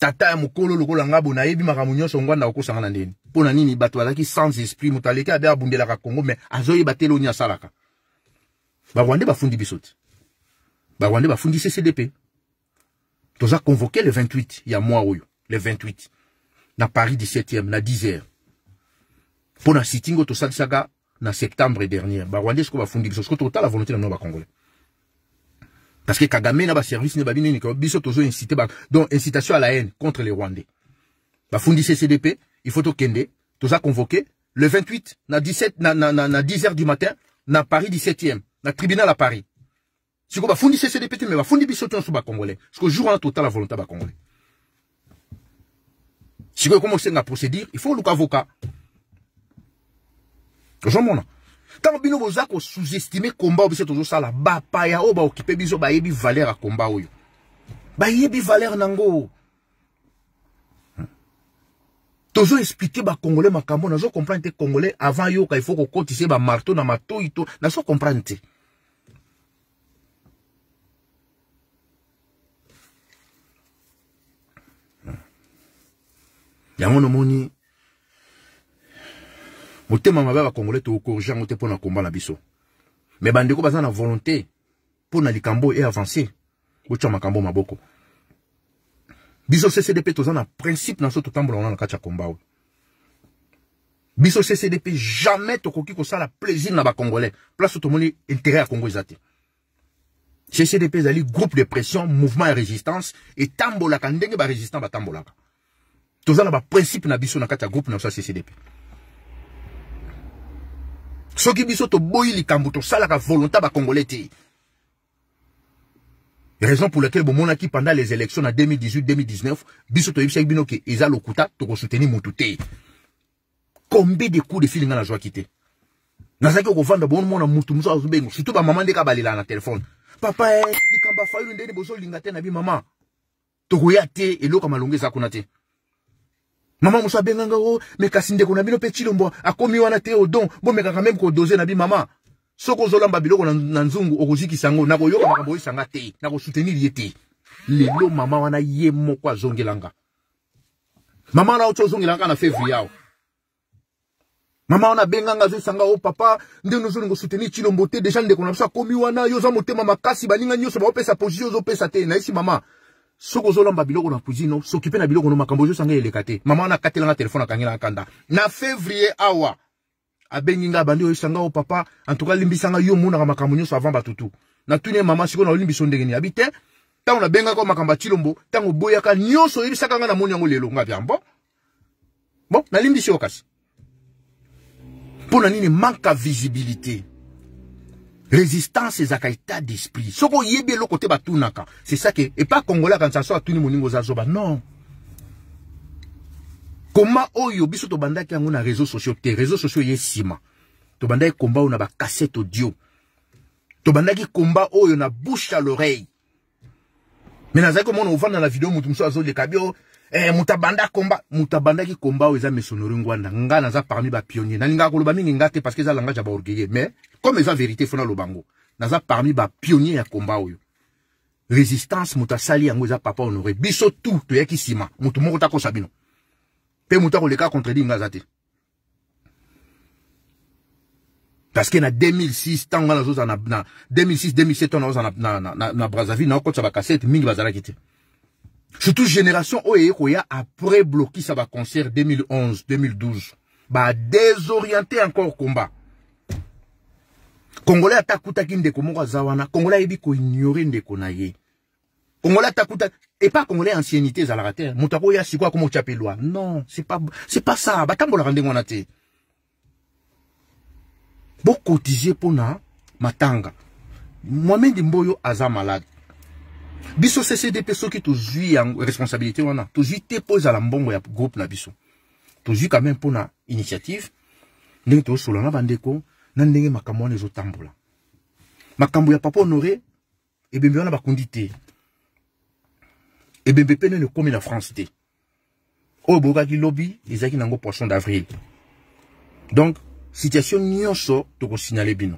tata ya mokolo lokola nga bo nayebi makambo nyonso ngwanda akokosanga nini bato bazalaki sans esprit moto aleki abe abundelaka kongo me azoyeba tele oni asalaka barwande bafundi biso te barwande bafundi ccdp toza convoqué le 28 ya mois oyo le 28 na paris 17e na 10 heures mpo na sitingo tosalisaka na septembre dernier barwande soko bafundi biso soko totala volonté na bino bacongolais parce que Kagame n'a pas service, n'a pas bien, biso toujours incité, donc incitation à la haine contre les Rwandais. Bah, il faut tout kende, tout ça convoqué, le 28, à 17, na, 10 h du matin, na Paris 17e, na tribunal à Paris. Si vous bah, fundi CDP, mais bah, fundi biso tout en congolais. Parce que jour en total, la volonté, bah, congolais. Si vous commencez à procéder, il faut l'avocat. Jean Mona. ntango bino boza kosous-estime komba oyo biso tozosala bapaya oyo baokipe biso bayebi valeur ya komba oyo bayebi valeur nango tozo explike bakongolais makambo nazo comprendre te congolais avant yoka ifo kokotise bamarteau na matoi to nazo comprendre te yango nomoni motema mabe ya bacongolais tokourge yango te mpo na komba na biso me bandeko baza na volonté mpo na likambo oyo e eavance otya makambo maboko biso ccdp toza na principe na so totambola wana na kati ya komba oyo biso ccdp jamais tokoki kosala plaisir na bacongolais place tomoni intérêt ya congo eza te ccdp ezali groupe de pression mouvement ya résistance etambolaka ndenge barésistant batambolaka toza na baprincipe na biso na kati ya groupe na biso ya ccdp soki biso toboyi likambo tosalaka volonté bacongolais te raison pour laquelle bomonaki pendant les élections na 2018-2019 biso toyebisaki bino ke eza lokuta tokosoutenir motu te combien de coup de fil nga nazwaki te nazalaki kovanda bomona motu mosusu azobengo surtout bamama ndeka balelaa na telefone papa eh, likambo afayilu ndeni bozolinga te na bimama tokoya te eloko malongo eza kuna te mama mosu abenganga o oh, me kasi ndeko na bino mpe cilombwa akomi wana te odon oh, bomekaka meme kodose na bi mama soki ozolamba biloko na nzungu okozikisa yango nakoyoka makambo oyesanga te nakosoutenir ye te lelo mama wana ye moko azongelanga mama wana oti ozongelanga na fevrier awa mama wana abenganga azoyesanga o oh, papa nde nozolingo soutenir cilombo te deja ndeko na biso akomi wana yo oza motema makasi baninga nyonso baopesa position ozopesa te nayesi mama soki ozolamba biloko na cuisine sokipe na biloko no makambo ozosanga eleka te mama wana akatelanga telefone akangelanga kanda na février awa abengi nga abandi oyosanga o oh papa antuka limbisanga yo monaka makambo nyonso avant batutu natuni ye mama sikoyo naolimbiso ndenge ni yabi te ntango nabengaka o makambo ya tilombo ntango oboyaka nyonso oyebisaka nga na moni yango lelo nga vyambo bon nalimbisi yo kasi mpo na nini manka visibilité résistance ezakaita d'esprit soko yebi eloko n'a batunaka c'est ça que et pas congolais quand ça soit atuni moningo zazoba non koma oyo oh, biso tobandaki yango na réseaux sociaux te réseaux sociaux ye nsima tobandaki combat oyo na bah, cassette audio tobandaki komba oyo oh, na bouche à l'oreille mais me on va dans la video motu mosusu azoleka kabio. eh, moto abanda komba moto abandaki komba oyo eza mesonori ngwanda nga naza parmi bapionier nalingaka koloba mingi nga te parce que eza langage ya baorgueilleux mais comme eza vérité fona aloba yango naza parmi bapionier ya komba oyo résistance moto asali yango eza papa honoré biso tu toyaki nsima moto moko takosa bino mpe moto akoleka contredire nga aza te parce que na 2006 ntango nga nazozala na 2006 2007 ntango nazozala na brazzaville naokotisa bakasete mingi bazalaki te surtout génération Oyekoya après bloqué ça va concert 2011 2012 bah désorienté encore combat Congolais Takuta ndeko moko zawana. wana Congolais ko ignorer ndeko na ye Congolais atakuta et pas Congolais anciennité ezalaka te moto akoya sikoyo akoma otyapelwa non c'est pas, c'est pas ça batambolaka rendre wana te bokotize pona matanga mohamed mboyo aza malade biso ccdp soki tozwi yango responsabilité wana tozwi te mpo ezala mbongo ya groupe na biso tozwi quand même mpona initiative ndenge tozosola na bandeko na ndenge makambo wana ezotambola makambo ya papa honoré ebembe eh wana bakundi te ebembe eh mpe nene ekomi na france te oyo oh, boyokaki lobi ezalaki nango poisson d'avril donc situation nyonso tokosignale bino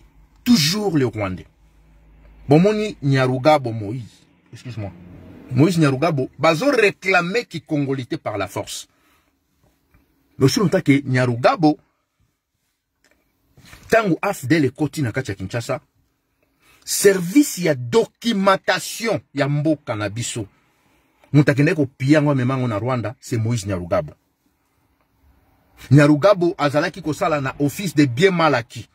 toujours le Rwandais. Bomoni Nyarugabo Moïse, excuse-moi, Moïse Nyarugabo, Bazo réclamé qui congolité par la force. Mais aussi longtemps que Nyarugabo, tango AFDEL Koti na kati Kinshasa, service a documentation y Kanabiso. mbo biso, moto akendaki kopia yango amema na Rwanda, c'est Moïse Nyarugabo. Nyarugabo azalaki kosala na office de bien malaki.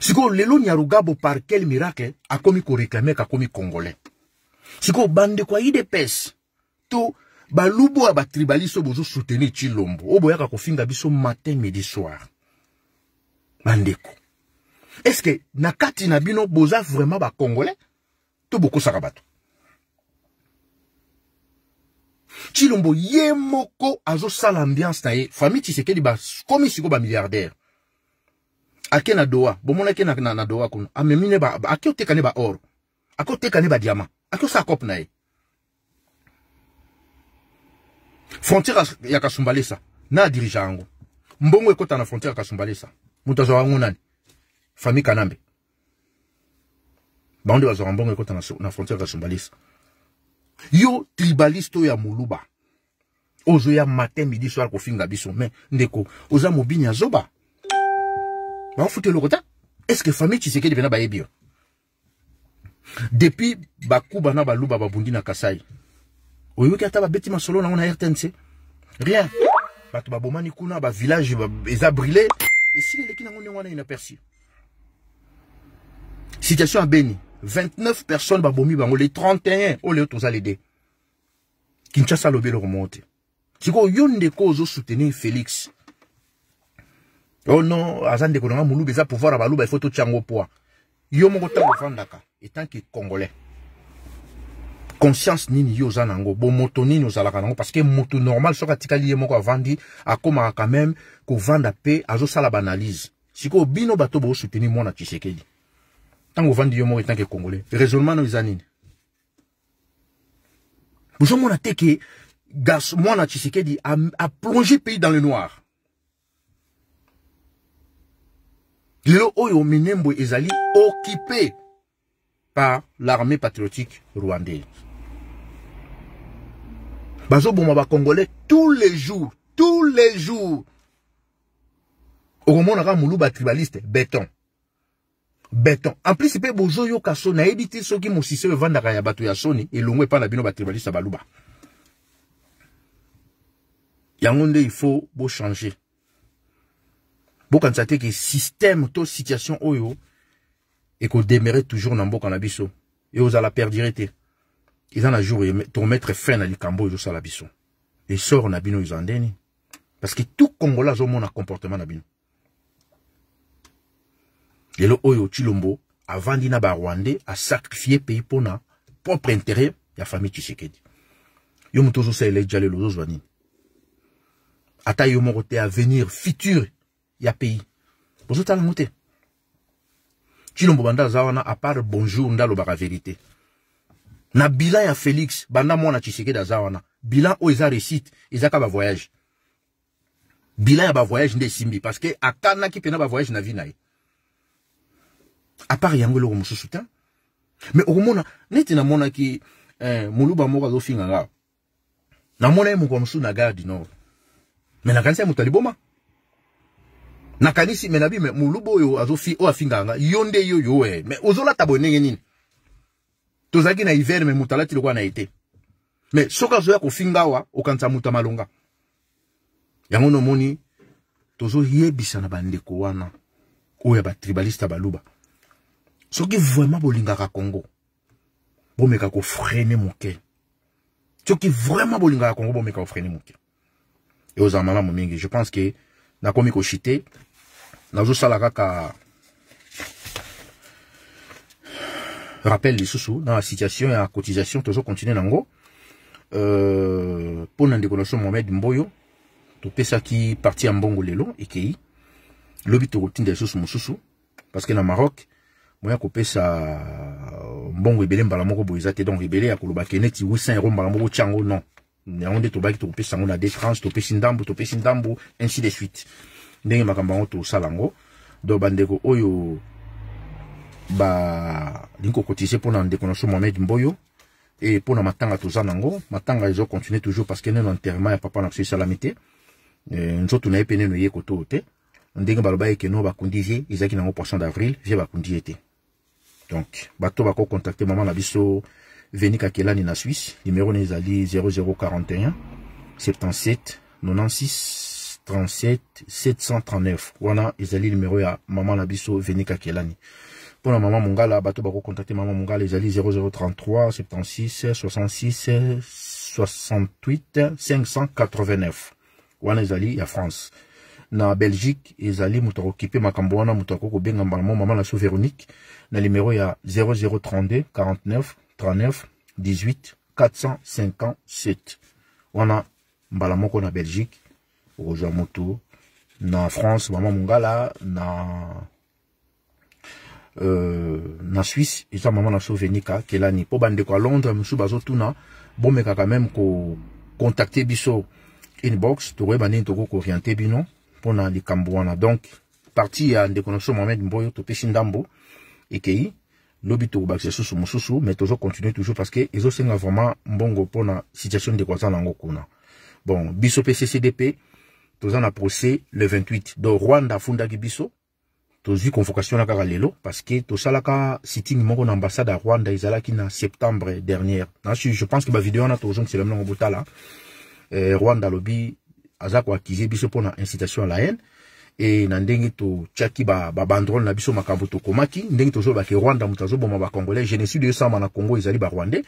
sikoyo lelo nyarugabo par quel miracle akomi koreclame kakomi congolais sikoyo bandeko ya idps to balubu oyo batribaliste oyo bozosoutenir ti lombo oyo boyaka kofinga biso matin midi soir bandeko estce na kati na bino boza vraiment bacongolais to bokosaka bato ti lombo ye moko azosala ambiance na ye famille tisekedi bakomi sikoyo bamilliardaire ake na dowa bomona ake na, na, na dowa kuna amemi ne ba ake oteka ne ba or ake oteka ne ba diama ake osa kope na ye frontière ya kasumbalesa na adirige yango mbongo ekɔta na frontière ya kasumbalesa moto azwaka yango nani fami kanambe bango nde bazwaka mbongo ekɔta na frontière ya kasumbalesa yo tribaliste oyo ya moluba ozoya matin midi soir kofinga biso me ndeko oza mobini ya zoba Est-ce que famille tshisekedi mpena baie bio? depuis bakuba na baluba babundi na kasai oyoki ata babeti masolo on a rtnc rien bato babomani kuna bavillage Et si les eleki qui ndenge wana aperçu. situation à beni 29 personnes babomi bango le 31 oyo toza lede kinshasa alobi eloko y a une des causes soutenir félix Oh non Azande ndeko na nga moluba eza pouvoir ya baluba ifo totya Yomoko poa yo moko Et tant que congolais conscience nini yo Bon, bo yango bomoto nini parce que moto normal soki tikali ye moko avandi akomaka quand même kovanda mpe azosala baanalyse sikoyo bino bato boosoutenir mwana tshisekedi Tango vandi yo moko etanke congolais raisonnement no eza nini bozomona te ke gas na tshisekedi a, a plongé pays dans le noir lelo oyo minembo ezali occupé par l'armée patriotique rwandaise bazoboma congolais, tous les jours tous les jours okomonaka mulu batribaliste béton béton en plus mpe bozoyoka so nayebi te soki mosise oyo evandaka ya bato ya soni elongo pa na bino batribaliste baluba yango Yangonde, il faut changer quand que système to situation oyo oh, ekodemere toujours dans mboka na biso e ozala perdirété te en a jour mettre fin na likambo oyo ezosala biso sort na bino eza ndeni parce que tout congolais au monde a comportement na bino le oyo chilombo dina barwande a sacrifié pays pour na propre intérêt la famille tshisekedi yo moto ozosaela eja lelo vous nini ata yo moko te venir futur ya pays bozotala yango te ntilombo banda aza wana apart bonjour nde alobaka verité na bilan ya félix banda mwana tshisekedi aza wana bilan oyo eza réussite ezaka bavoyage bilan ya bavoyage nde esimbi parce que akanaki mpena bavoyage na vi na ye apart yango eloko mosusu te mais okomona neti namonaki eh, moluba moko azofinga nga namona ye mokoa mosusu na gare du nord mais nakanisa ye moto aliboma nakanisi me nabi me moluba oyo azofi oyo afingaka nga yo nde yo yo e me ozolata boye ndenge nini tozalaki na hiver me moto alati lokwa na ete me soki azoya kofinga awa okanisa moto ya malonga yango na omoni tozoyebisa na bandeko wana oyo ya batribaliste baluba soki vraiment bolingaka congo bomeka kofrene moke soki vraiment bolingaka congo bomeka kofrene moke eozala malamu mingi je pense ke na rappelle les kaka rappel dans la situation la cotisation toujours nango mpo euh, Pour ndeko na mohamed mboyo ki parti mbongo lelo routine des sous sous parce que na maroc moya pesa mbongo euh, ebele mbala moko donc ebele ya koloba 800 non yaonde tobaki tokopesa yango na de france Sindambo, ndambo topesi Sindambo, ainsi de suite ndenge makambo to tosala yango donc bandeko oyo balingi kokotize pona ndeko na so mohamed mboyo Et pona matanga to nango matanga ezocontinue toujours parce que neno enterrement ya papa na biso esalami te e, nzoto na ye mpe neno eyeko to te ndenge baloba eke no bakundi ye nango poisson d'avril je bakundi ye te donc bato contacter maman na biso veni Kakelani, na suisse numéro n'est 0041 77 96 37 739 wana ezali numéro ya Maman na veni kakelani Pour la maman mongala bato bakocontacte Maman mongala ezali 0033 76 66 68 589 wana ezali ya france na belgique ezali moto akokipe ma wana moto akokobenga mbala Maman maman la véronique na numéro ya 0032 49 39 18 457 wana mbala moko na belgique okozwa motu na france mama mongala na euh, na suisse eza mama na so venika kelani mpo bandeko ya londres mosusu bazotuna bomekaka meme kocontacte biso inbox tokoyeba nini tokokooriente bino mpona likambo wana donc parti ya ndeko na biso mohamed mboyo topesi ndambo ekei lobi tokobakisa sous mosusu sous mais toujours parce que ils ont vraiment mbongo mpona situation de croissance nango kuna bon biso PCCDP, tout toza na procès le 28 donc rwanda afundaki biso tozwi convocation na kaka lelo parceke tosalaka sitting moko na ambassade à rwanda ezalaki na septembre dernière je pense que ma vidéo on a toujours tozongisela mlango botala eh, rwanda lobby, a acquis biso mpona incitation ya la haine et na ndenge totiaki babandrole ba na biso makambo komaki ndenge tozoyeba ke rwanda mutazo ne suis de génocide eyosalama na congo ezali ba Rwanda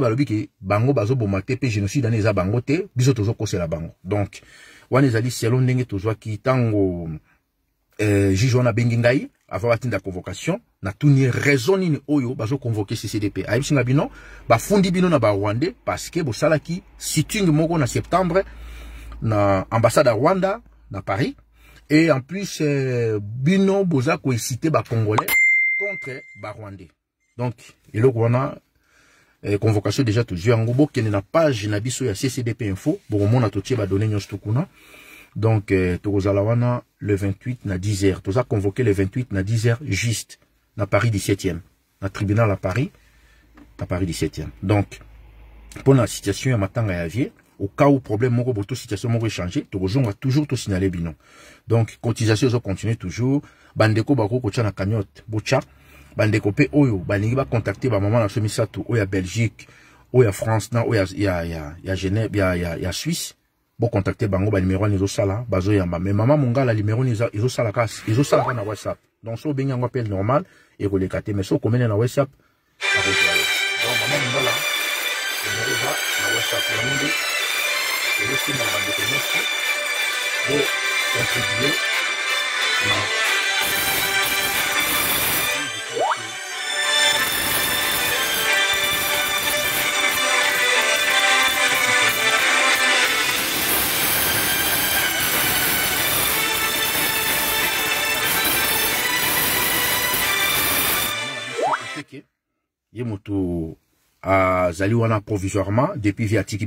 balobi ke bango bazoboma te mpe génocide wana za bango te biso la bango donc wana ezali selo ndenge ki tango euh na wana avant la avant batinda convocation natuni raison ni oyo bazoconvoke ccdp ayebisi nga bino bafundi bino na ba Rwanda parce que ki siting moko na septembre na ambassade à rwanda na paris et en plus, euh, Bino Boza coïcité ba Congolais contre ba Rwandais. Donc, il y a convocation déjà toujours en y qui est la page na la CCDP info bon on a ba donné nyos tukuna donc euh, tozala wana le 28 na 10h toza convoqué le 28 na 10h juste dans Paris 17e le tribunal à Paris à Paris 17e donc pour la situation un matin à Yavier au cas où problème mon robot situation mon échangé to rejoindre toujours tout signaler binon. donc cotisation ça continue toujours bandeko bako kotia na cagnotte bocha bandeko pe oyo balingi ba contacter ba maman na so misato oyo Belgique oyo ya France na oyo ya ya ya Genève ya ya ya Suisse Bon contacter bango ba numéro ni zo sala bazo yamba mais maman la numéro ni zo sala kasi zo sala na WhatsApp donc so bengi yango appel normal et koleka mais so komene na WhatsApp ah, donc maman mongala numéro za na WhatsApp ya le schéma va dépenser et contribuer ye moto azali wana provisoirement depuis via tiki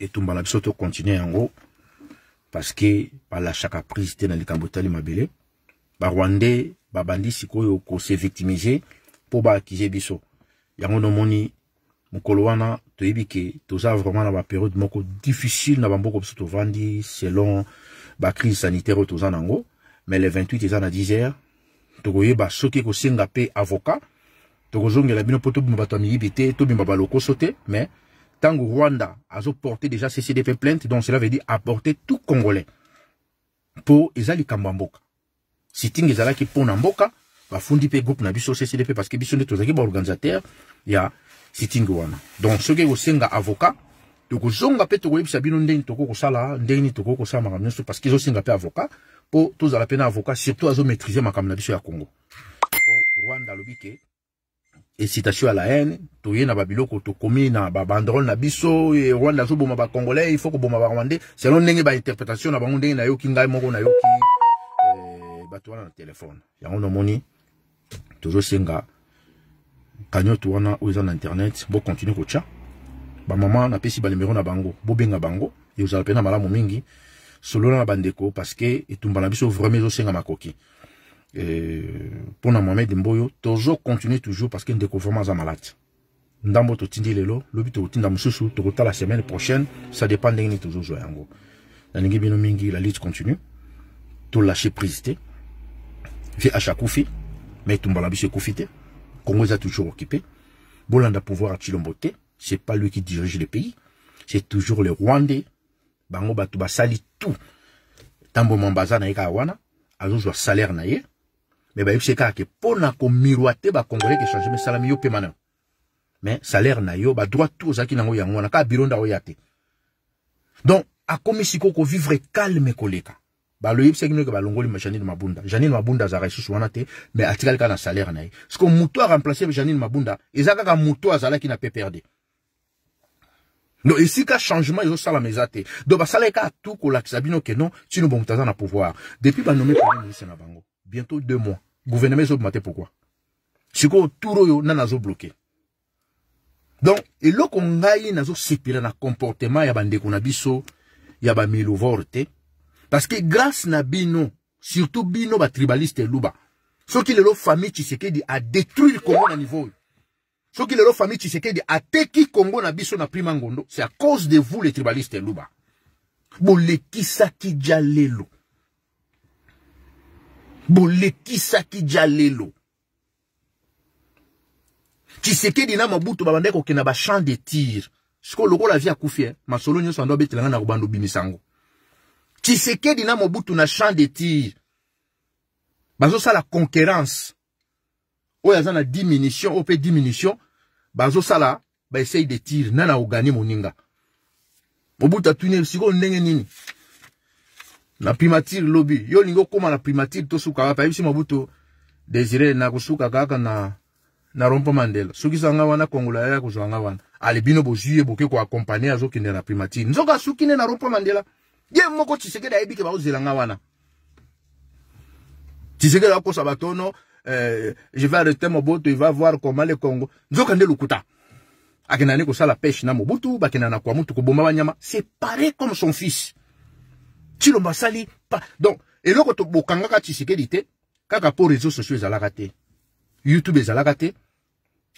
et haut parce que par la balashaka prise le na likambo etali mabele barwandais babandi sikoyo kose victimize mpo baakize biso yango nomoni mokolo wana que to toza vraiment na période moko difficile na bamboka biso vandi selon crise sanitaire oyo en nango mais le 28 eza na 10 heures ba soki kosenga mpe avocat tokozongela bino mpo tobima bato ya miyibi te tobima balokoso sauter mais tangu Rwanda azoporte deja CCDP plainte donc cela veut dire apporter tout congolais mpo eza likambo ya mboka siting Namboka va na mboka bafundi na groupe na biso CCDP parce que biso nde tozalaki y a siting wana donc ceux qui soki ekosenga avocat tokozonga mpe tokoyebisa bino ndeni tokokosala ndeni tokokosala makambo nyonso parce qu'ils ezosenga mpe avocat pour tous tozala mpe na avocat surtout azomaîtrise makambo na biso ya congo rwanda alobi incitation à la haine toye na babiloko tokomi na babandrol na biso e rwanda ba congolais, il faut ba barwandais selon ba interprétation, na bango n'a yoki, ngai moko yoki, euh, bato wana na Y'a yango namoni toujours cagnote wana oyo eza na internet bocontinue continue Kocha. ba maman na bango benga bango ekozala mpe na malamu mingi solola na bandeko parce que etumbala biso vraiment ezosenga makoki eh, pour na mohamed mboyo continuer toujours parce que découvre vraiment aza malade ndambo tindi lelo lobi tokotinda mosusu la semaine prochaine ça dépend ndenge nini tozozwa yango nalingi bino mingi la lutte continue lâcher prise chaque vie achakufi me etumbala biso ekufi te congo est toujours occupé bolanda pouvoir à te c'est pas lui qui dirige le pays c'est toujours le rwandais bango batuba basali tout Tambo mwamba na ye kaka wana salaire na ye mais bayebisika ke pour na komiroite bakongole congolais mesalami yo pema na yo Mais salaire na yo badroit tu na nango yango wana kaka biro nde aoya te donc ko sikoyo vivre calme koleka baloyebi ba longoli balongoli janine mabunda janine mabunda Zara lisusu wana te mais article ka na salaire na ye parceke moto aremplace janine mabunda eza kaka moto ki na bah, non ici ka changement ezosalama eza te donc salaire kaka tu kolakisa bino ke non si bomoto aza na pouvoir depuis banome premier na bientôt deux mois gouvernement est augmenté pourquoi sikoyo turo yo nani azo bloqué. donc eloko ngai nazosepela na comportement ya bandeko na biso ya ba milouvorte parce que grâce na bino surtout bino ba batribaliste luba qui soki lelo famille tshisekedi le congo na niveau qui soki lelo famille tshisekedi ateki congo na biso na prima ngondo c'est à cause de vous les tribalistes luba qui bolekisaki ja lelo bolekisaki dia lelo tshisekedi na mobutu babandaki kokenda bachamp de tir sikoyo lokola vi akufi e eh. masolo nyonso ando abetelanga na kobanda obimisa yango tshisekedi na mobutu na champ de tir bazosala concurrence oyo aza na 10 munition oyo mpe 10 munition bazosala baeseye de tir nani aogane moninga mobutu atuni sikoyo ndenge nini na primature lobby yo lingo koma na primature to suka apa ibisi mabuto désiré na kusuka kaka na na rompo mandela suki sanga wana kongola ya kuzwanga wana alibino bojuye boke ko accompagner azo kinde na primature nzoka suki ne na rompo mandela ye moko da chisekedi ayebike nga wana chisekedi akosa bato batono euh, je vais arrêter mobutu il va voir comment le congo nzoka nde lokuta akendani kosala pêche na mobutu na kwa mutu koboma banyama c'est pareil comme son fils tilomba asali pa donc eloko bokangaka tshisekedi te kaka mpo réseau sociaux ezalaka te youtube ezalaka te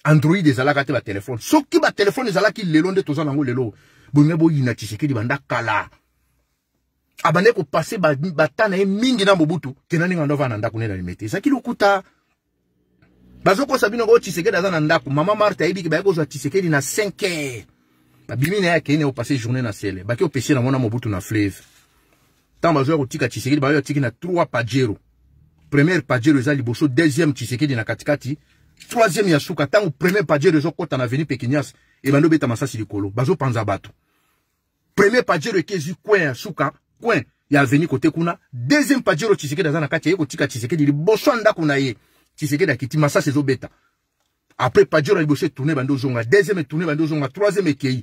android ezalaka te batelefone soki batelefone ezalaki lelo nde toza nango lelo bolingai boyina tshisekedi banda kala abandai kopase bata na ye mingi na mobutu ke na ndenge ando avaa na ndako nde nalime te ezalaki lokuta bazokosa bino ngo tshisekedi aza na ndako mama marte ayebiki bayaki kozwa tshisekedi na 5 heure babimi na ye akei na ye kopase journée na sele baki opesi na mwana mobutu na fleuve tant au bazwya kotika tshisekedi bayo atiki na 3 pajero Premier pajero eza bosso, deuxième tisekedi na katikati troisième ya tant au premier pajero kota na veni pekinias e bando beta masasi likolo bazopanza bato premier pajero ekezwi coin ya coin ya venu kote kuna deuxième pajero tshisekedi na kati aye kotika tshisekedi liboso ya ndako na ye tshisekedi akiti masasi ezobeta après pajero ya liboso etourne bando ozonga deuxième tourner bando zonga, troisième ekei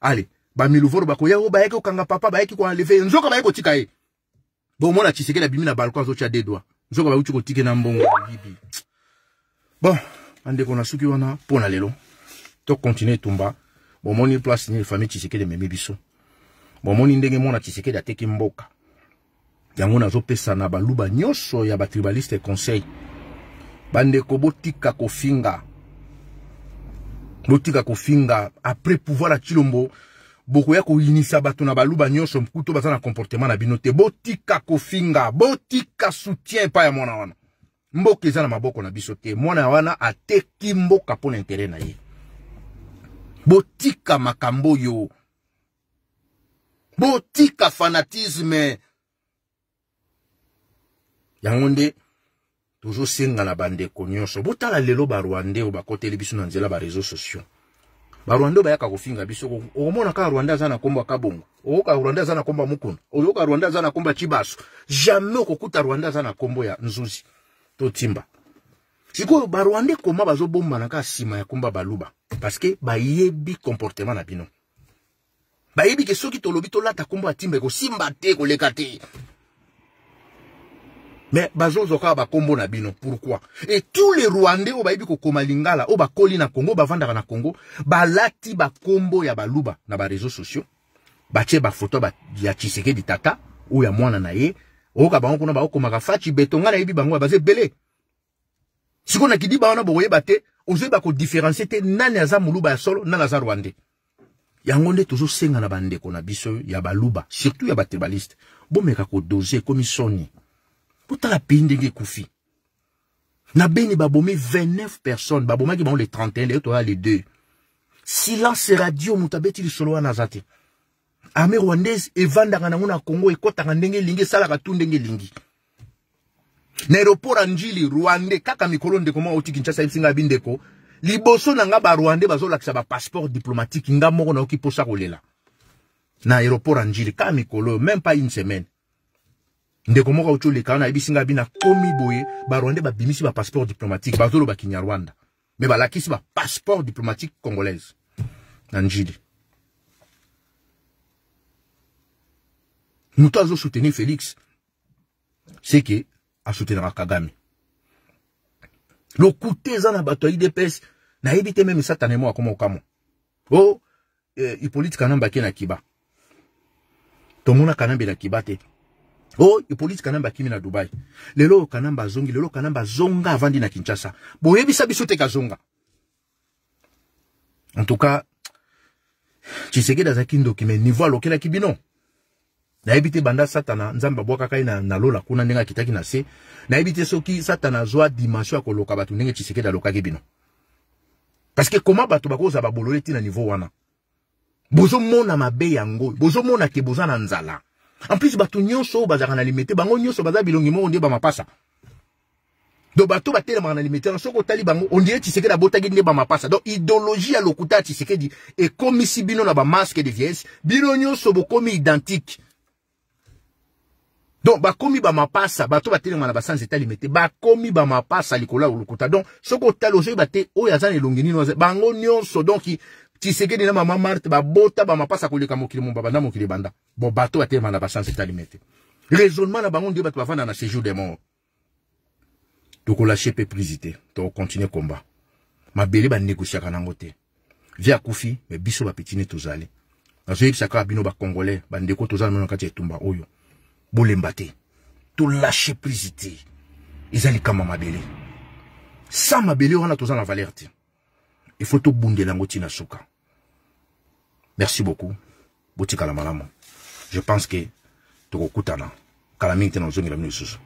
allez bamiluvoro bakoya oyo oh, bayaki kokanga papa bayaki koenleve nzoka bayaki kotika ye bomona chisekedi abimi na balcon azotya de dwi nzoka bauti kotike na mbongo bibi bon bandeko na suki wana mpo na lelo tokontinue etumba bomoni place nini famille chisekedi ememi biso bomoni ndenge mwana chisekedi ateki mboka yango nazopesa na baluba nyonso ya batribaliste conseil bandeko botika kofinga botika kofinga après pouvoir ya chilombo bokoya koyinisa bato na baluba nyonso mkuto baza na comportement na bino te botika kofinga botika soutien epai ya mwana wana mboka eza na maboko na biso te mwana wana ateki mboka mpo intere na ye botika makambo oyo botika fanatisme yango nde tozosenga na bandeko nyonso botala lelo barwande oyo bakoteli biso na nzela réseau sociaux barwanda bayaka kofinga biso okomona kaka rwanda aza na kombo akabongo okoka rwanda aza na kombo amukunda oyoka rwanda aza na kombo acibaso jamai okokuta rwanda aza na kombo ya nzuzi to timba sikoyo barwanda koma bazobombana kaka nsima ya komba baluba parceke bayebi comportema na bino bayebi ke soki tolobi tolata kombo ya timba ekosimba te koleka te me bazozwa kaka bakombo na bino pourquoi et tous les rwandais oyo bayebi kokoma lingala oyo bakoli na congo bavandaka na congo balati bakombo ya baluba na bareseau sociaux batie bafoto ba, ya tshisekedi tata oyo ya mwana na ye oyoka bango kuna baokomaka faci betonga nayebi bango baza ebele sikoyo nakidi ba wana bokoyeba te ozoyeba kodifférencie te nani aza moluba ya solo nani aza rwandais yango nde tozosenga na bandeko na biso ya baluba surtout ya batribaliste bomeka kodose ekomi soni botala pays ndenge ekufi na beni babomi 29 personnes babomaki bango le 31 lelo toya le 2 silence radio moto abeti lisolo wana aza te armée rwandaise evandaka nango na congo ekɔtaka ndenge elingi esalaka tu ndenge elingi na aéroport ya njili rwande kaka mikolo ndeko moko auti kinshasa ayebisi ngai bindeko liboso na nga barwande bazolakisa bapasseport diplomatique nga moko nayoki mposa kolela na aéroport ya njili kaka mikolo même pas une semaine ndeko moko auti oleka wana ayebisi ngai bina komi boye barwandais babimisi bapasseport diplomatique bazoloba kinyarwanda me balakisi bapasseport diplomatique congolaise na njidi moto azosoutenir félix seke asoutenaka kagame lokute eza na bato ya idps nayebi te meme satane mo akoma okamo o oh, eh, ipolitika nambake na kiba tomona kanambe na kiba te Oh, o polisi kanamba akimi na dubai lelo kanamba azongi lelo kanamba azonga avandi na kinshasa boyebisa biso te kazonga en tout cas tshisekedi azalaki ndoki me niveau alokelaki bino nayebi te banda satana nzambe abwakaka ye na lola kuna ndenge akitaki na se nayebi te soki satana azwa dimension ya koloka bato ndenge tshisekedi alokaki bino parceke koma bato bakozwa babolole ti na niveau wana bozomona mabe yango bozomona ke boza na nzala en plus bato nyonso bazalaka na limité bango nyonso baza bilongi moko ba mapasa. donc bato batelemaka na limité en soki tali bango ondire tisekedi ne ba mapasa. donc idéologie ya lokuta ya tisekedi ekomisi bino na masque de vies, bino nyonso komi identique donc bakomi bamapasa bato batelemaka na basanze eta limité bakomi bamapasa likolo ou lokuta donc soki talo bate te o aza na elongi bango bango nyonso donc tshisekedi na mama marte babota bamapasa koleka mokili mo babanda mokili ebanda bo bato batelema na basanse etalime te raisonnement na bango nde bato bavanda na séjour de mort tokolâche mpe prise te tokocontinue komba mabele banégociaka nango te vi akufi me biso bapeti ne tozali nazoyebisa kaka bino bacongolais bandeko toza na kati ya etumba oyo bolemba te tolâche prise te eza likambo mabele sa mabele wana toza na valeur te il faut tobundela yango ntina suka merci beaucoup la malamu je pense que tokokutana à mingi te dans ozongela bino lisusu